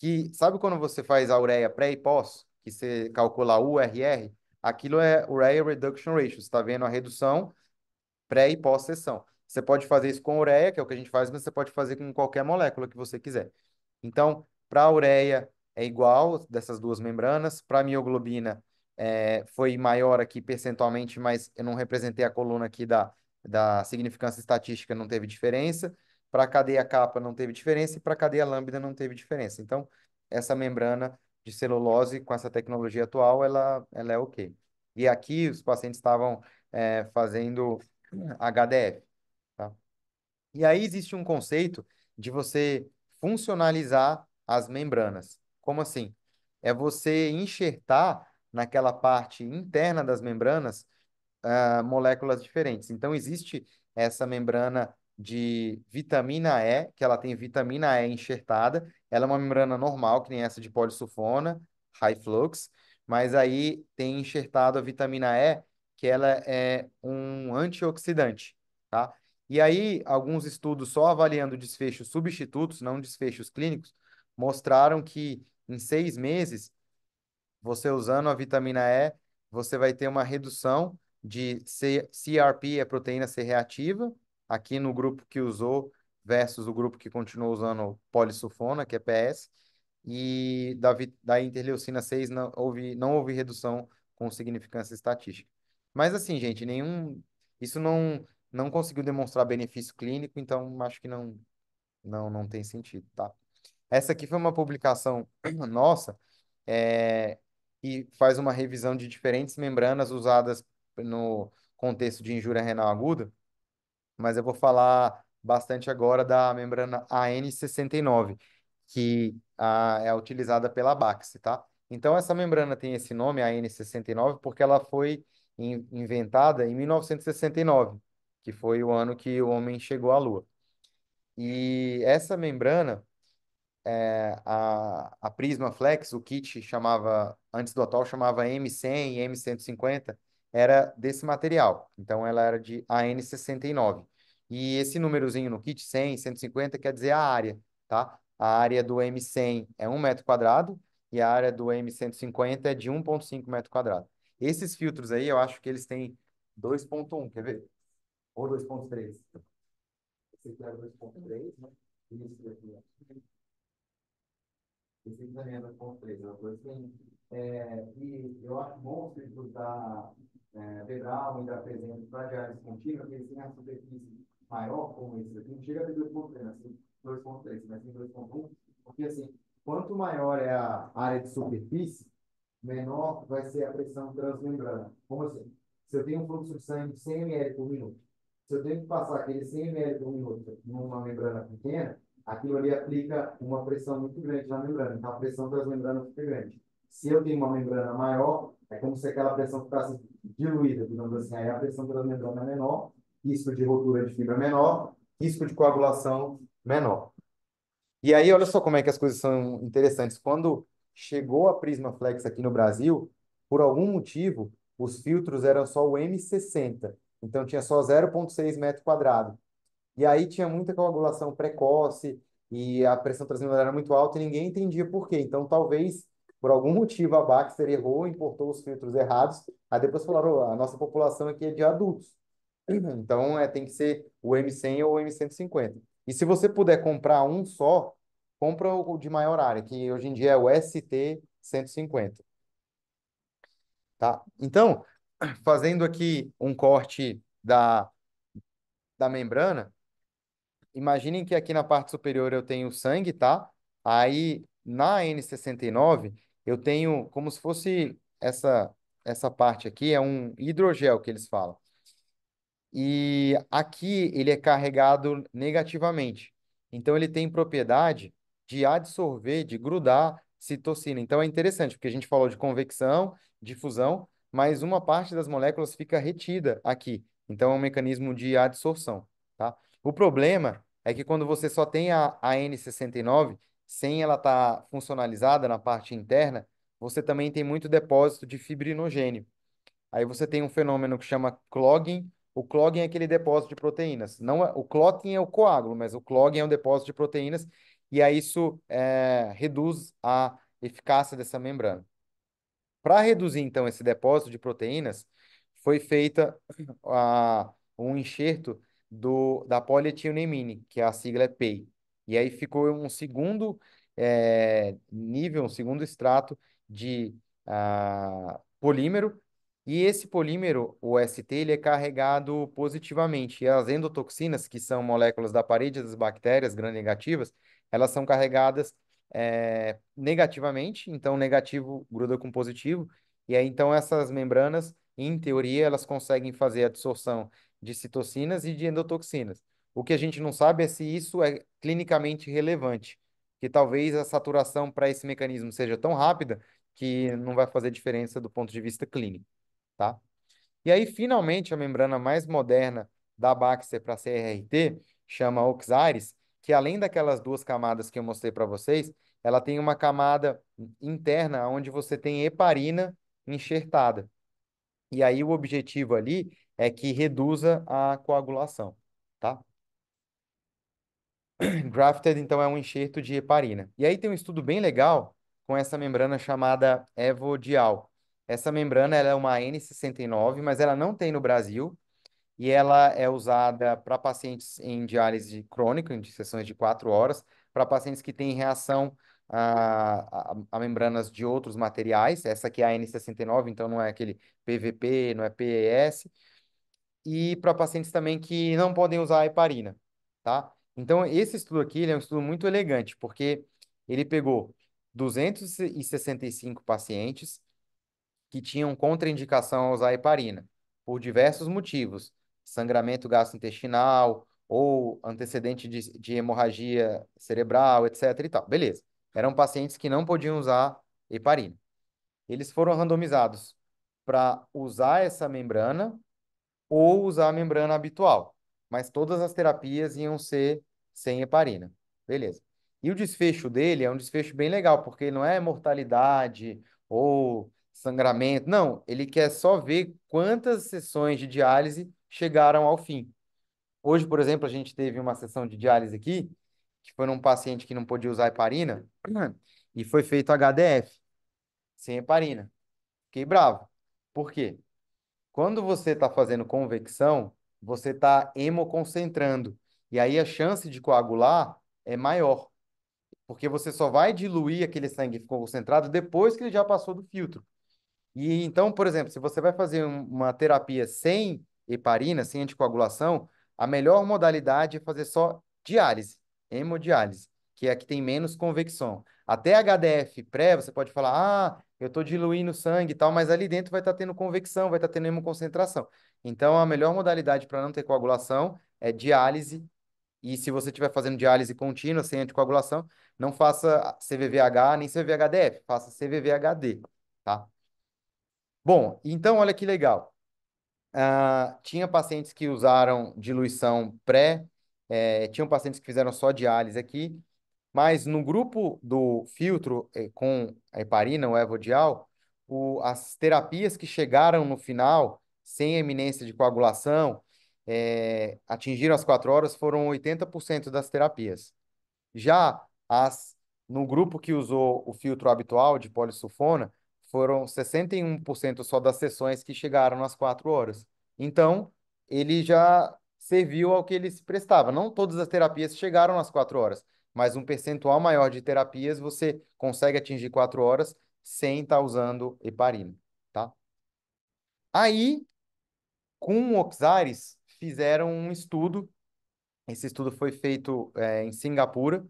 Que sabe quando você faz a ureia pré e pós, que você calcula o URR? Aquilo é Ureia reduction ratio. Você está vendo a redução pré e pós sessão. Você pode fazer isso com ureia, que é o que a gente faz, mas você pode fazer com qualquer molécula que você quiser. Então, para a ureia é igual dessas duas membranas, para a mioglobina é, foi maior aqui percentualmente, mas eu não representei a coluna aqui da, da significância estatística, não teve diferença. Para a cadeia capa não teve diferença e para a cadeia lambda não teve diferença. Então, essa membrana de celulose com essa tecnologia atual, ela, ela é ok. E aqui os pacientes estavam é, fazendo HDF. E aí existe um conceito de você funcionalizar as membranas. Como assim? É você enxertar naquela parte interna das membranas uh, moléculas diferentes. Então, existe essa membrana de vitamina E, que ela tem vitamina E enxertada. Ela é uma membrana normal, que nem essa de polisulfona, high flux, mas aí tem enxertado a vitamina E, que ela é um antioxidante, tá? E aí, alguns estudos só avaliando desfechos substitutos, não desfechos clínicos, mostraram que em seis meses, você usando a vitamina E, você vai ter uma redução de CRP, a é proteína C reativa, aqui no grupo que usou versus o grupo que continuou usando polissulfona, que é PS, e da, da interleucina 6 não houve, não houve redução com significância estatística. Mas assim, gente, nenhum... Isso não não conseguiu demonstrar benefício clínico, então acho que não, não, não tem sentido, tá? Essa aqui foi uma publicação (clears throat) nossa é, que faz uma revisão de diferentes membranas usadas no contexto de injúria renal aguda, mas eu vou falar bastante agora da membrana AN69, que a, ah, é utilizada pela Baxi, tá? Então, essa membrana tem esse nome, AN69, porque ela foi in, inventada em 1969 que foi o ano que o homem chegou à Lua. E essa membrana, é, a, a Prisma Flex, o kit chamava, antes do atual, chamava M100 e M150, era desse material. Então, ela era de AN69. E esse númerozinho no kit, 100, 150, quer dizer a área, tá? A área do M100 é 1 metro quadrado e a área do M150 é de 1,5 metro quadrado. Esses filtros aí, eu acho que eles têm 2,1, quer ver? Ou 2.3? Né? Esse aqui era 2.3, né? E esse daqui é. Esse aqui também é 2.3, é uma coisa assim. É, e eu acho bom os círculos da é, Vedral ainda presente para diárias contínuas, porque eles tem a superfície maior, como esse aqui, não chega a ter 2.3, assim, 2.3, mas tem 2.1, porque assim, quanto maior é a área de superfície, menor vai ser a pressão transmembrana. Como assim? Se eu tenho um fluxo de sangue de 100 ml por minuto, se eu tenho que passar aquele 100 ml por minuto numa membrana pequena, aquilo ali aplica uma pressão muito grande na membrana. Então, a pressão das membranas fica grande. Se eu tenho uma membrana maior, é como se aquela pressão ficasse diluída, digamos assim. Aí a pressão das membrana é menor, risco de rotura de fibra menor, risco de coagulação menor. E aí, olha só como é que as coisas são interessantes. Quando chegou a Prisma Flex aqui no Brasil, por algum motivo, os filtros eram só o M60. Então tinha só 0,6 metro quadrado. E aí tinha muita coagulação precoce e a pressão transmembrana era muito alta e ninguém entendia por quê. Então talvez por algum motivo a Baxter errou, importou os filtros errados. Aí depois falaram, oh, a nossa população aqui é de adultos. (clears throat) Então é, tem que ser o M100 ou o M150. E se você puder comprar um só, compra o de maior área, que hoje em dia é o ST150. Tá? Então, fazendo aqui um corte da, da membrana, imaginem que aqui na parte superior eu tenho sangue, tá? Aí na N69 eu tenho como se fosse essa, essa parte aqui, é um hidrogel que eles falam. E aqui ele é carregado negativamente. Então ele tem propriedade de adsorver, de grudar citocina. Então é interessante, porque a gente falou de convecção, difusão, mas uma parte das moléculas fica retida aqui. Então, é um mecanismo de adsorção, tá? O problema é que quando você só tem a, an 69 sem ela estar tá funcionalizada na parte interna, você também tem muito depósito de fibrinogênio. Aí você tem um fenômeno que chama clogging. O clogging é aquele depósito de proteínas. Não é, o clotting é o coágulo, mas o clogging é um depósito de proteínas, e aí isso é, reduz a eficácia dessa membrana. Para reduzir, então, esse depósito de proteínas, foi feita a, um enxerto do, da polietilenamine, que é a sigla é PEI. E aí ficou um segundo é, nível, um segundo extrato de ah, polímero, e esse polímero, o ST, ele é carregado positivamente. E as endotoxinas, que são moléculas da parede das bactérias gram-negativas, elas são carregadas é, negativamente, então negativo gruda com positivo, e aí então essas membranas, em teoria, elas conseguem fazer a absorção de citocinas e de endotoxinas. O que a gente não sabe é se isso é clinicamente relevante, que talvez a saturação para esse mecanismo seja tão rápida que não vai fazer diferença do ponto de vista clínico, tá? E aí, finalmente, a membrana mais moderna da Baxter para CRRT, chama Oxares, que além daquelas duas camadas que eu mostrei para vocês, ela tem uma camada interna onde você tem heparina enxertada. E aí o objetivo ali é que reduza a coagulação, tá? (clears throat) Grafted, então, é um enxerto de heparina. E aí tem um estudo bem legal com essa membrana chamada evodial. Essa membrana ela é uma N69, mas ela não tem no Brasil e ela é usada para pacientes em diálise crônica, em sessões de quatro horas, para pacientes que têm reação a, a, a, membranas de outros materiais. Essa aqui é a N69, então não é aquele PVP, não é PES. E para pacientes também que não podem usar a heparina, tá? Então, esse estudo aqui é um estudo muito elegante, porque ele pegou 265 pacientes que tinham contraindicação a usar heparina, por diversos motivos sangramento gastrointestinal ou antecedente de, de hemorragia cerebral, etc. e tal. Beleza. Eram pacientes que não podiam usar heparina. Eles foram randomizados para usar essa membrana ou usar a membrana habitual, mas todas as terapias iam ser sem heparina. Beleza. E o desfecho dele é um desfecho bem legal, porque não é mortalidade ou sangramento, não, ele quer só ver quantas sessões de diálise chegaram ao fim. Hoje, por exemplo, a gente teve uma sessão de diálise aqui, que foi num paciente que não podia usar heparina, (clears throat) e foi feito HDF, sem heparina. Fiquei bravo. Por quê? Quando você está fazendo convecção, você está hemoconcentrando. E aí a chance de coagular é maior. Porque você só vai diluir aquele sangue que ficou concentrado depois que ele já passou do filtro. E então, por exemplo, se você vai fazer uma terapia sem heparina, sem assim, anticoagulação, a melhor modalidade é fazer só diálise, hemodiálise, que é a que tem menos convecção. Até HDF pré, você pode falar, ah, eu estou diluindo sangue e tal, mas ali dentro vai estar tá tendo convecção, vai estar tá tendo hemoconcentração. Então, a melhor modalidade para não ter coagulação é diálise. E se você estiver fazendo diálise contínua, sem anticoagulação, não faça CVVH nem CVHDF, faça CVVHD, tá? Bom, então olha que legal. Uh, tinha pacientes que usaram diluição pré, é, tinham pacientes que fizeram só diálise aqui, mas no grupo do filtro é, com a heparina ou evodial, o, as terapias que chegaram no final, sem eminência de coagulação, é, atingiram as quatro horas, foram 80% das terapias. Já as no grupo que usou o filtro habitual de polisulfona, foram 61% só das sessões que chegaram às quatro horas. Então, ele já serviu ao que ele se prestava. Não todas as terapias chegaram às quatro horas, mas um percentual maior de terapias você consegue atingir quatro horas sem estar tá usando heparina, tá? Aí, com o Oxares, fizeram um estudo. Esse estudo foi feito é, em Singapura.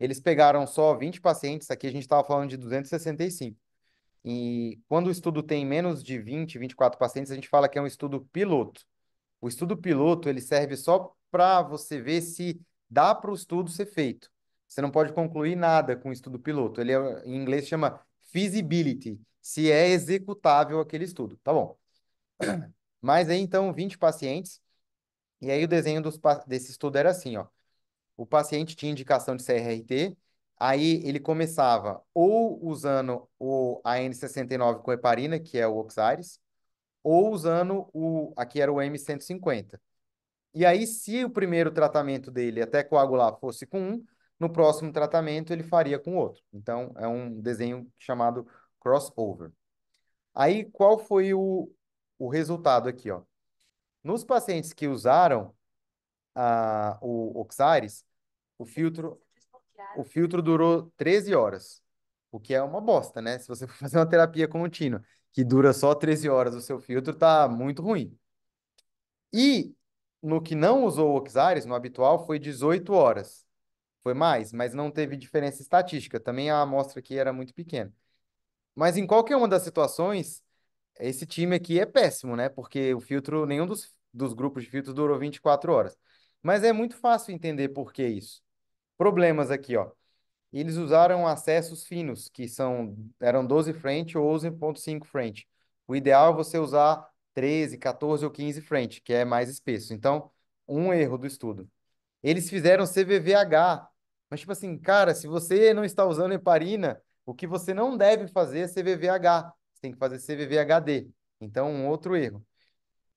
Eles pegaram só 20 pacientes, aqui a gente estava falando de 265. E quando o estudo tem menos de 20, 24 pacientes, a gente fala que é um estudo piloto. O estudo piloto, ele serve só para você ver se dá para o estudo ser feito. Você não pode concluir nada com o estudo piloto. Ele, é, em inglês, chama feasibility, se é executável aquele estudo, tá bom? (clears throat) Mas aí, então, 20 pacientes, e aí o desenho dos, desse estudo era assim, ó. O paciente tinha indicação de CRRT, Aí ele começava ou usando o AN69 com heparina, que é o Oxaris, ou usando o, aqui era o M150. E aí, se o primeiro tratamento dele até coagular fosse com um, no próximo tratamento ele faria com outro. Então, é um desenho chamado crossover. Aí, qual foi o, o resultado aqui? Ó? Nos pacientes que usaram ah, o Oxaris, o filtro o filtro durou 13 horas, o que é uma bosta, né? Se você for (laughs) fazer uma terapia contínua, que dura só 13 horas, o seu filtro tá muito ruim. E no que não usou o Oxares, no habitual, foi 18 horas. Foi mais, mas não teve diferença estatística. Também a amostra aqui era muito pequena. Mas em qualquer uma das situações, esse time aqui é péssimo, né? Porque o filtro, nenhum dos, dos grupos de filtros durou 24 horas. Mas é muito fácil entender por que isso problemas aqui, ó. Eles usaram acessos finos, que são eram 12 frente ou 11.5 frente. O ideal é você usar 13, 14 ou 15 frente, que é mais espesso. Então, um erro do estudo. Eles fizeram CVVH, mas tipo assim, cara, se você não está usando heparina, o que você não deve fazer é CVVH. Você tem que fazer CVVHD. Então, um outro erro.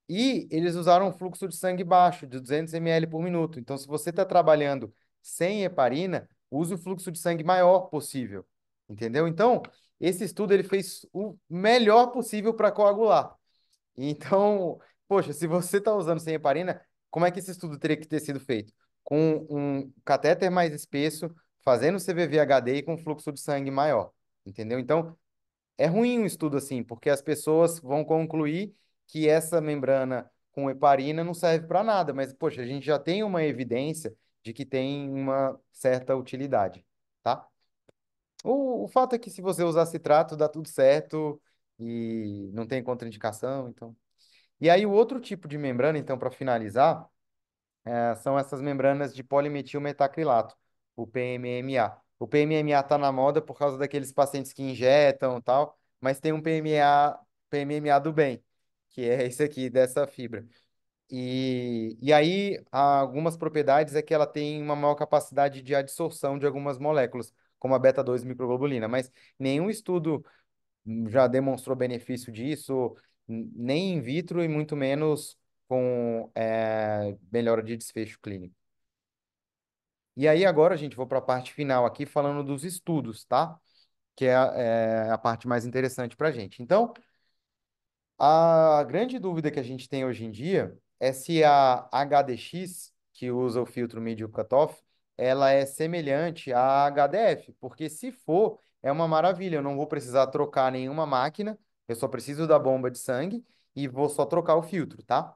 E eles usaram um fluxo de sangue baixo, de 200 ml por minuto. Então, se você está trabalhando sem heparina, use o fluxo de sangue maior possível, entendeu? Então, esse estudo ele fez o melhor possível para coagular. Então, poxa, se você está usando sem heparina, como é que esse estudo teria que ter sido feito? Com um catéter mais espesso, fazendo CVVHD e com fluxo de sangue maior, entendeu? Então, é ruim um estudo assim, porque as pessoas vão concluir que essa membrana com heparina não serve para nada, mas, poxa, a gente já tem uma evidência de que tem uma certa utilidade, tá? O, o fato é que se você usar citrato, dá tudo certo e não tem contraindicação, então... E aí o outro tipo de membrana, então, para finalizar, é, são essas membranas de polimetilmetacrilato, o PMMA. O PMMA está na moda por causa daqueles pacientes que injetam e tal, mas tem um PMA, PMMA do bem, que é esse aqui, dessa fibra. E, e aí, algumas propriedades é que ela tem uma maior capacidade de adsorção de algumas moléculas, como a beta-2 microglobulina, mas nenhum estudo já demonstrou benefício disso, nem in vitro e muito menos com é, melhora de desfecho clínico. E aí agora, gente, vou para a parte final aqui falando dos estudos, tá? Que é, é a parte mais interessante para a gente. Então, a grande dúvida que a gente tem hoje em dia é se a HDX, que usa o filtro Medium Cutoff, ela é semelhante à HDF, porque se for, é uma maravilha. Eu não vou precisar trocar nenhuma máquina, eu só preciso da bomba de sangue e vou só trocar o filtro, tá?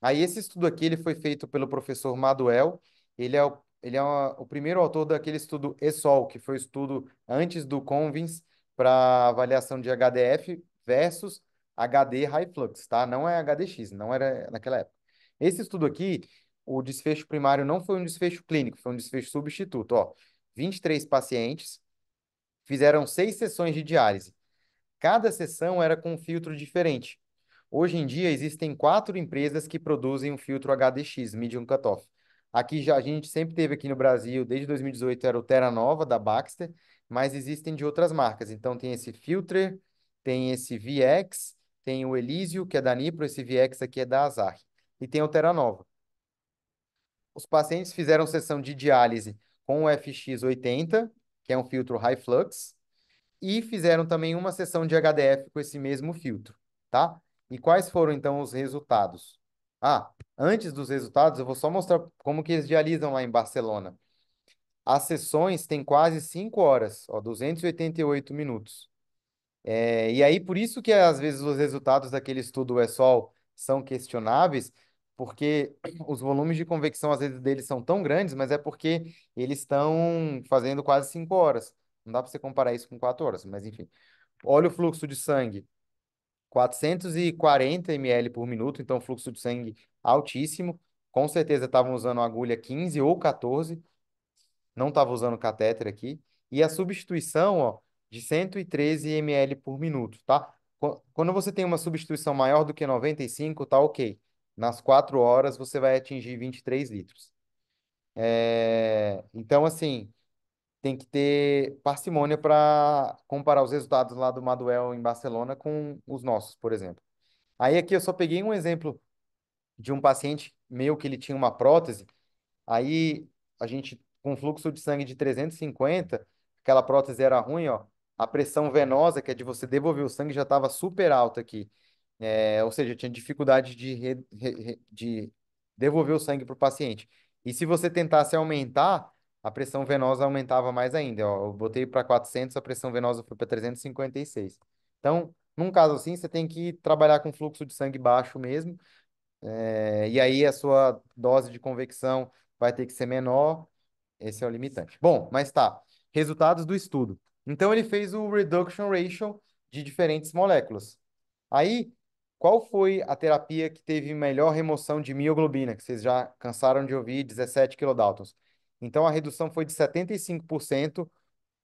Aí esse estudo aqui ele foi feito pelo professor Maduel, ele é o, ele é o primeiro autor daquele estudo ESOL, que foi o estudo antes do Convins para avaliação de HDF versus HD High Flux, tá? Não é HDX, não era naquela época. Esse estudo aqui, o desfecho primário não foi um desfecho clínico, foi um desfecho substituto. Ó, 23 pacientes fizeram seis sessões de diálise. Cada sessão era com um filtro diferente. Hoje em dia, existem quatro empresas que produzem um filtro HDX, medium cutoff. Aqui já a gente sempre teve aqui no Brasil, desde 2018, era o Terra Nova, da Baxter, mas existem de outras marcas. Então, tem esse Filter, tem esse VX, tem o Elísio, que é da Nipro, esse VX aqui é da Azar e tem o Nova. Os pacientes fizeram sessão de diálise com o FX80, que é um filtro high flux, e fizeram também uma sessão de HDF com esse mesmo filtro, tá? E quais foram então os resultados? Ah, antes dos resultados, eu vou só mostrar como que eles dialisam lá em Barcelona. As sessões têm quase 5 horas, ó, 288 minutos. É, e aí, por isso que às vezes os resultados daquele estudo ESOL são questionáveis, porque os volumes de convecção, às vezes, deles são tão grandes, mas é porque eles estão fazendo quase 5 horas. Não dá para você comparar isso com 4 horas, mas enfim. Olha o fluxo de sangue. 440 ml por minuto, então fluxo de sangue altíssimo. Com certeza estavam usando agulha 15 ou 14, não estava usando catéter aqui. E a substituição ó, de 113 ml por minuto, tá? Quando você tem uma substituição maior do que 95, tá ok nas quatro horas você vai atingir 23 litros. É... Então, assim, tem que ter parcimônia para comparar os resultados lá do Maduel em Barcelona com os nossos, por exemplo. Aí aqui eu só peguei um exemplo de um paciente meu que ele tinha uma prótese, aí a gente, com fluxo de sangue de 350, aquela prótese era ruim, ó, a pressão venosa, que é de você devolver o sangue, já estava super alta aqui. É, ou seja, tinha dificuldade de, re, re, de devolver o sangue para o paciente. E se você tentasse aumentar, a pressão venosa aumentava mais ainda. Ó, eu botei para 400, a pressão venosa foi para 356. Então, num caso assim, você tem que trabalhar com fluxo de sangue baixo mesmo. É, e aí a sua dose de convecção vai ter que ser menor. Esse é o limitante. Bom, mas tá. Resultados do estudo. Então, ele fez o reduction ratio de diferentes moléculas. Aí, qual foi a terapia que teve melhor remoção de mioglobina, que vocês já cansaram de ouvir, 17 kilodaltons? Então, a redução foi de 75%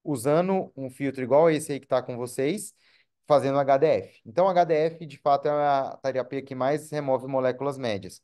usando um filtro igual esse aí que está com vocês, fazendo HDF. Então, HDF, de fato, é a terapia que mais remove moléculas médias.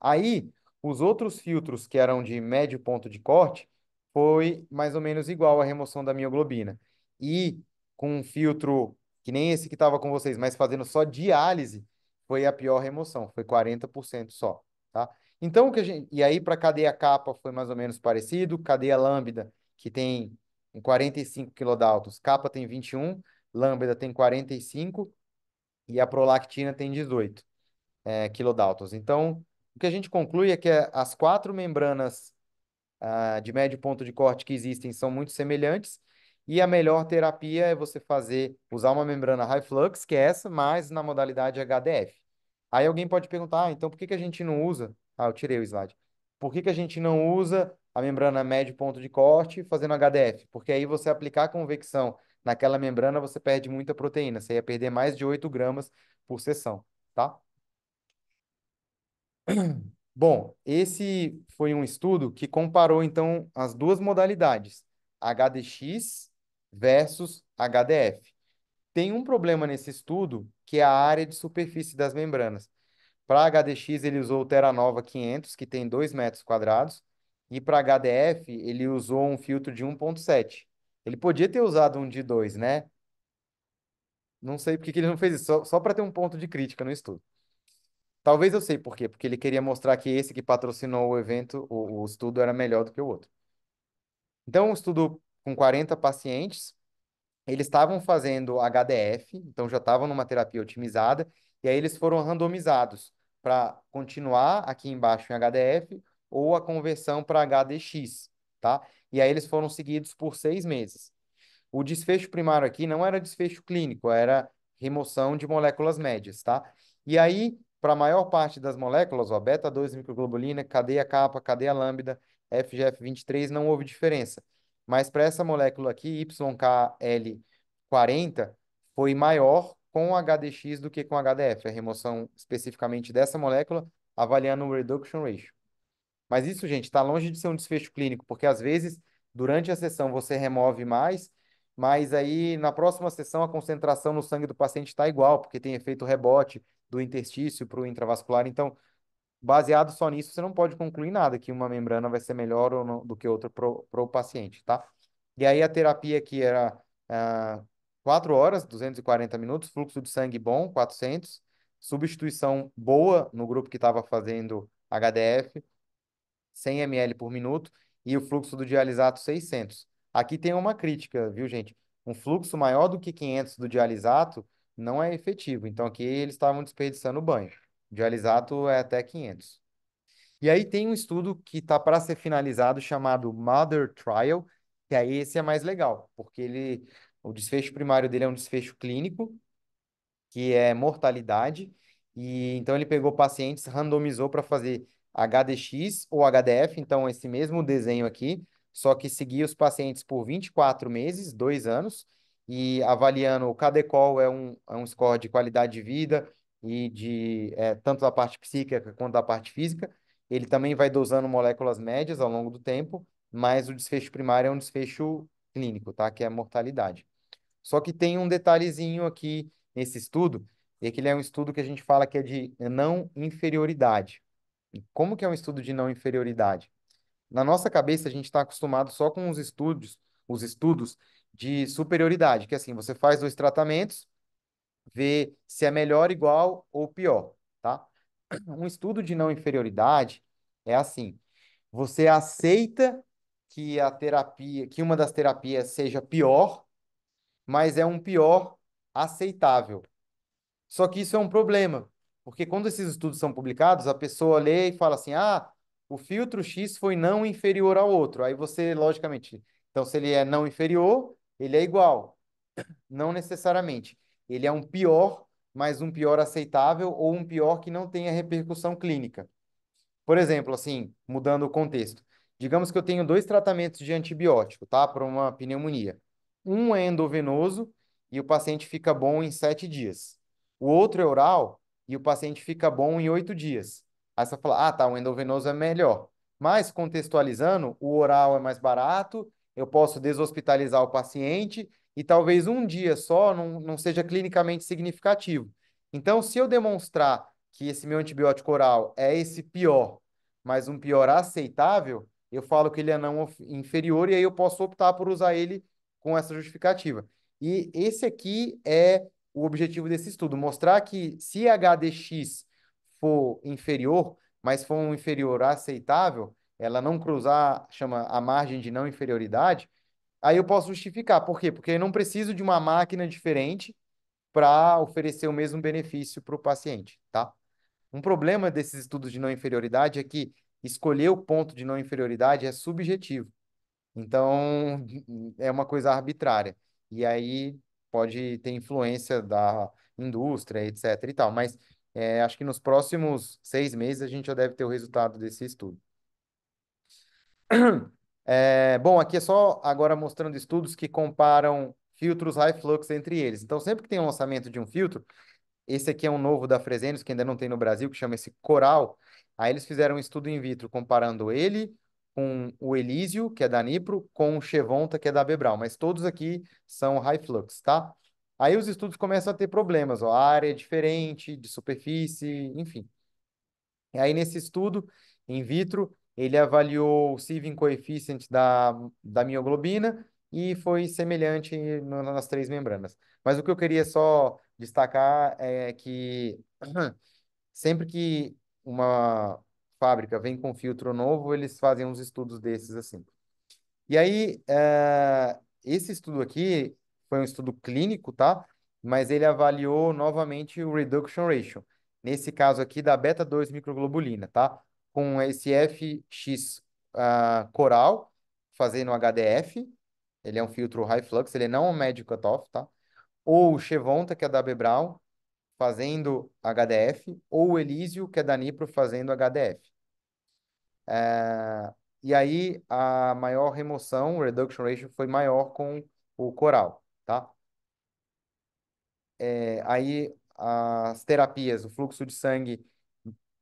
Aí, os outros filtros que eram de médio ponto de corte foi mais ou menos igual à remoção da mioglobina. E com um filtro que nem esse que estava com vocês, mas fazendo só diálise, foi a pior remoção, foi 40% só, tá? Então, o que a gente... E aí, para cadeia capa, foi mais ou menos parecido. Cadeia lambda, que tem 45 quilodaltos, capa tem 21, lambda tem 45 e a prolactina tem 18 é, quilodaltos. Então, o que a gente conclui é que as quatro membranas ah, de médio ponto de corte que existem são muito semelhantes, e a melhor terapia é você fazer, usar uma membrana high flux, que é essa, mas na modalidade HDF. Aí alguém pode perguntar, ah, então por que, que a gente não usa? Ah, eu tirei o slide. Por que, que a gente não usa a membrana médio ponto de corte fazendo HDF? Porque aí você aplicar convecção naquela membrana, você perde muita proteína. Você ia perder mais de 8 gramas por sessão, tá? (clears throat) Bom, esse foi um estudo que comparou, então, as duas modalidades, HDX versus HDF. Tem um problema nesse estudo, que é a área de superfície das membranas. Para HDX, ele usou o Terranova 500, que tem 2 metros quadrados, e para HDF, ele usou um filtro de 1.7. Ele podia ter usado um de 2, né? Não sei por que ele não fez isso, só, só para ter um ponto de crítica no estudo. Talvez eu sei por quê, porque ele queria mostrar que esse que patrocinou o evento, o, o estudo, era melhor do que o outro. Então, o estudo com 40 pacientes. Eles estavam fazendo HDF, então já estavam numa terapia otimizada, e aí eles foram randomizados para continuar aqui embaixo em HDF ou a conversão para HDX, tá? E aí eles foram seguidos por seis meses. O desfecho primário aqui não era desfecho clínico, era remoção de moléculas médias, tá? E aí, para a maior parte das moléculas, ó, beta-2 microglobulina, cadeia capa, cadeia lambda, FGF23, não houve diferença. Mas para essa molécula aqui, YKL40, foi maior com HDX do que com HDF, a remoção especificamente dessa molécula, avaliando o reduction ratio. Mas isso, gente, está longe de ser um desfecho clínico, porque às vezes, durante a sessão, você remove mais, mas aí na próxima sessão a concentração no sangue do paciente está igual, porque tem efeito rebote do interstício para o intravascular. Então, baseado só nisso, você não pode concluir nada, que uma membrana vai ser melhor ou não, do que outra para o paciente, tá? E aí a terapia aqui era ah, 4 horas, 240 minutos, fluxo de sangue bom, 400, substituição boa no grupo que estava fazendo HDF, 100 ml por minuto, e o fluxo do dialisato 600. Aqui tem uma crítica, viu, gente? Um fluxo maior do que 500 do dialisato não é efetivo. Então, aqui eles estavam desperdiçando o banho. De é até 500. E aí tem um estudo que está para ser finalizado chamado Mother Trial, que aí esse é mais legal, porque ele o desfecho primário dele é um desfecho clínico, que é mortalidade, e então ele pegou pacientes, randomizou para fazer HDX ou HDF, então esse mesmo desenho aqui, só que seguia os pacientes por 24 meses, dois anos, e avaliando o CADECOL é um, é um score de qualidade de vida, e de é, tanto da parte psíquica quanto da parte física. Ele também vai dosando moléculas médias ao longo do tempo, mas o desfecho primário é um desfecho clínico, tá? Que é a mortalidade. Só que tem um detalhezinho aqui nesse estudo, e é que ele é um estudo que a gente fala que é de não inferioridade. Como que é um estudo de não inferioridade? Na nossa cabeça a gente está acostumado só com os estudos, os estudos de superioridade, que é assim você faz dois tratamentos, ver se é melhor, igual ou pior, tá? Um estudo de não inferioridade é assim: você aceita que a terapia, que uma das terapias seja pior, mas é um pior aceitável. Só que isso é um problema, porque quando esses estudos são publicados, a pessoa lê e fala assim: "Ah, o filtro X foi não inferior ao outro". Aí você logicamente, então se ele é não inferior, ele é igual. Não necessariamente ele é um pior, mas um pior aceitável ou um pior que não tenha repercussão clínica. Por exemplo, assim, mudando o contexto. Digamos que eu tenho dois tratamentos de antibiótico, tá? Para uma pneumonia. Um é endovenoso e o paciente fica bom em sete dias. O outro é oral e o paciente fica bom em oito dias. Aí você fala, ah, tá, o endovenoso é melhor. Mas, contextualizando, o oral é mais barato, eu posso deshospitalizar o paciente e talvez um dia só não, não seja clinicamente significativo. Então, se eu demonstrar que esse meu antibiótico oral é esse pior, mas um pior aceitável, eu falo que ele é não inferior e aí eu posso optar por usar ele com essa justificativa. E esse aqui é o objetivo desse estudo, mostrar que se HDX for inferior, mas for um inferior aceitável, ela não cruzar, chama a margem de não inferioridade, aí eu posso justificar. Por quê? Porque eu não preciso de uma máquina diferente para oferecer o mesmo benefício para o paciente, tá? Um problema desses estudos de não inferioridade é que escolher o ponto de não inferioridade é subjetivo. Então, é uma coisa arbitrária. E aí pode ter influência da indústria, etc. e tal. Mas é, acho que nos próximos seis meses a gente já deve ter o resultado desse estudo. É, bom, aqui é só agora mostrando estudos que comparam filtros high flux entre eles. Então, sempre que tem um lançamento de um filtro, esse aqui é um novo da Fresenius, que ainda não tem no Brasil, que chama esse Coral. Aí eles fizeram um estudo in vitro comparando ele com o Elísio, que é da Nipro, com o Chevonta, que é da Bebral. Mas todos aqui são high flux, tá? Aí os estudos começam a ter problemas, ó, a área é diferente, de superfície, enfim. E aí nesse estudo in vitro, ele avaliou o sieving Coefficient da, da mioglobina e foi semelhante no, nas três membranas. Mas o que eu queria só destacar é que (clears throat) sempre que uma fábrica vem com filtro novo, eles fazem uns estudos desses assim. E aí, é, esse estudo aqui foi um estudo clínico, tá? Mas ele avaliou novamente o reduction ratio. Nesse caso aqui da beta 2 microglobulina, tá? com esse FX uh, coral, fazendo HDF, ele é um filtro high flux, ele não é um médio cutoff, tá? Ou o Chevonta, que é da Bebrau, fazendo HDF, ou o Elísio, que é da Nipro, fazendo HDF. É... E aí, a maior remoção, o reduction ratio, foi maior com o coral, tá? É... Aí, as terapias, o fluxo de sangue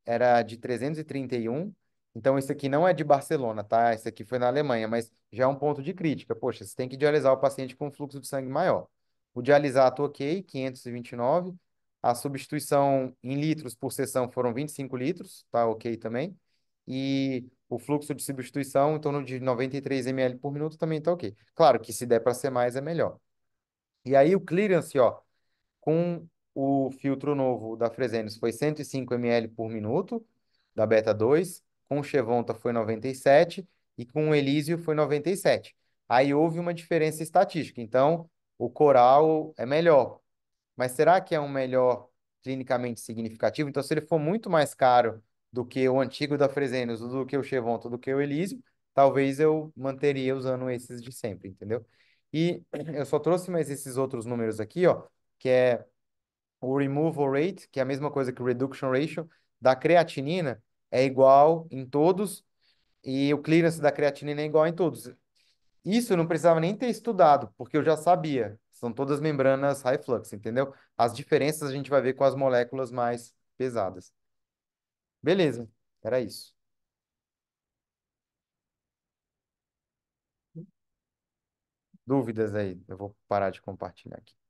era de 331. Então, isso aqui não é de Barcelona, tá? Isso aqui foi na Alemanha, mas já é um ponto de crítica. Poxa, você tem que dialisar o paciente com um fluxo de sangue maior. O dialisato, ok, 529. A substituição em litros por sessão foram 25 litros, tá ok também. E o fluxo de substituição em torno de 93 ml por minuto também tá ok. Claro que se der para ser mais, é melhor. E aí o clearance, ó, com o filtro novo da Fresenius foi 105 ml por minuto, da Beta 2, com Chevonta foi 97 e com Elísio foi 97. Aí houve uma diferença estatística, então o coral é melhor. Mas será que é um melhor clinicamente significativo? Então, se ele for muito mais caro do que o antigo da Fresenius, do que o Chevonta, do que o Elísio, talvez eu manteria usando esses de sempre, entendeu? E (clears throat) eu só trouxe mais esses outros números aqui, ó, que é o removal rate, que é a mesma coisa que o reduction ratio, da creatinina é igual em todos e o clearance da creatinina é igual em todos. Isso não precisava nem ter estudado, porque eu já sabia. São todas membranas high flux, entendeu? As diferenças a gente vai ver com as moléculas mais pesadas. Beleza, era isso. Dúvidas aí? Eu vou parar de compartilhar aqui.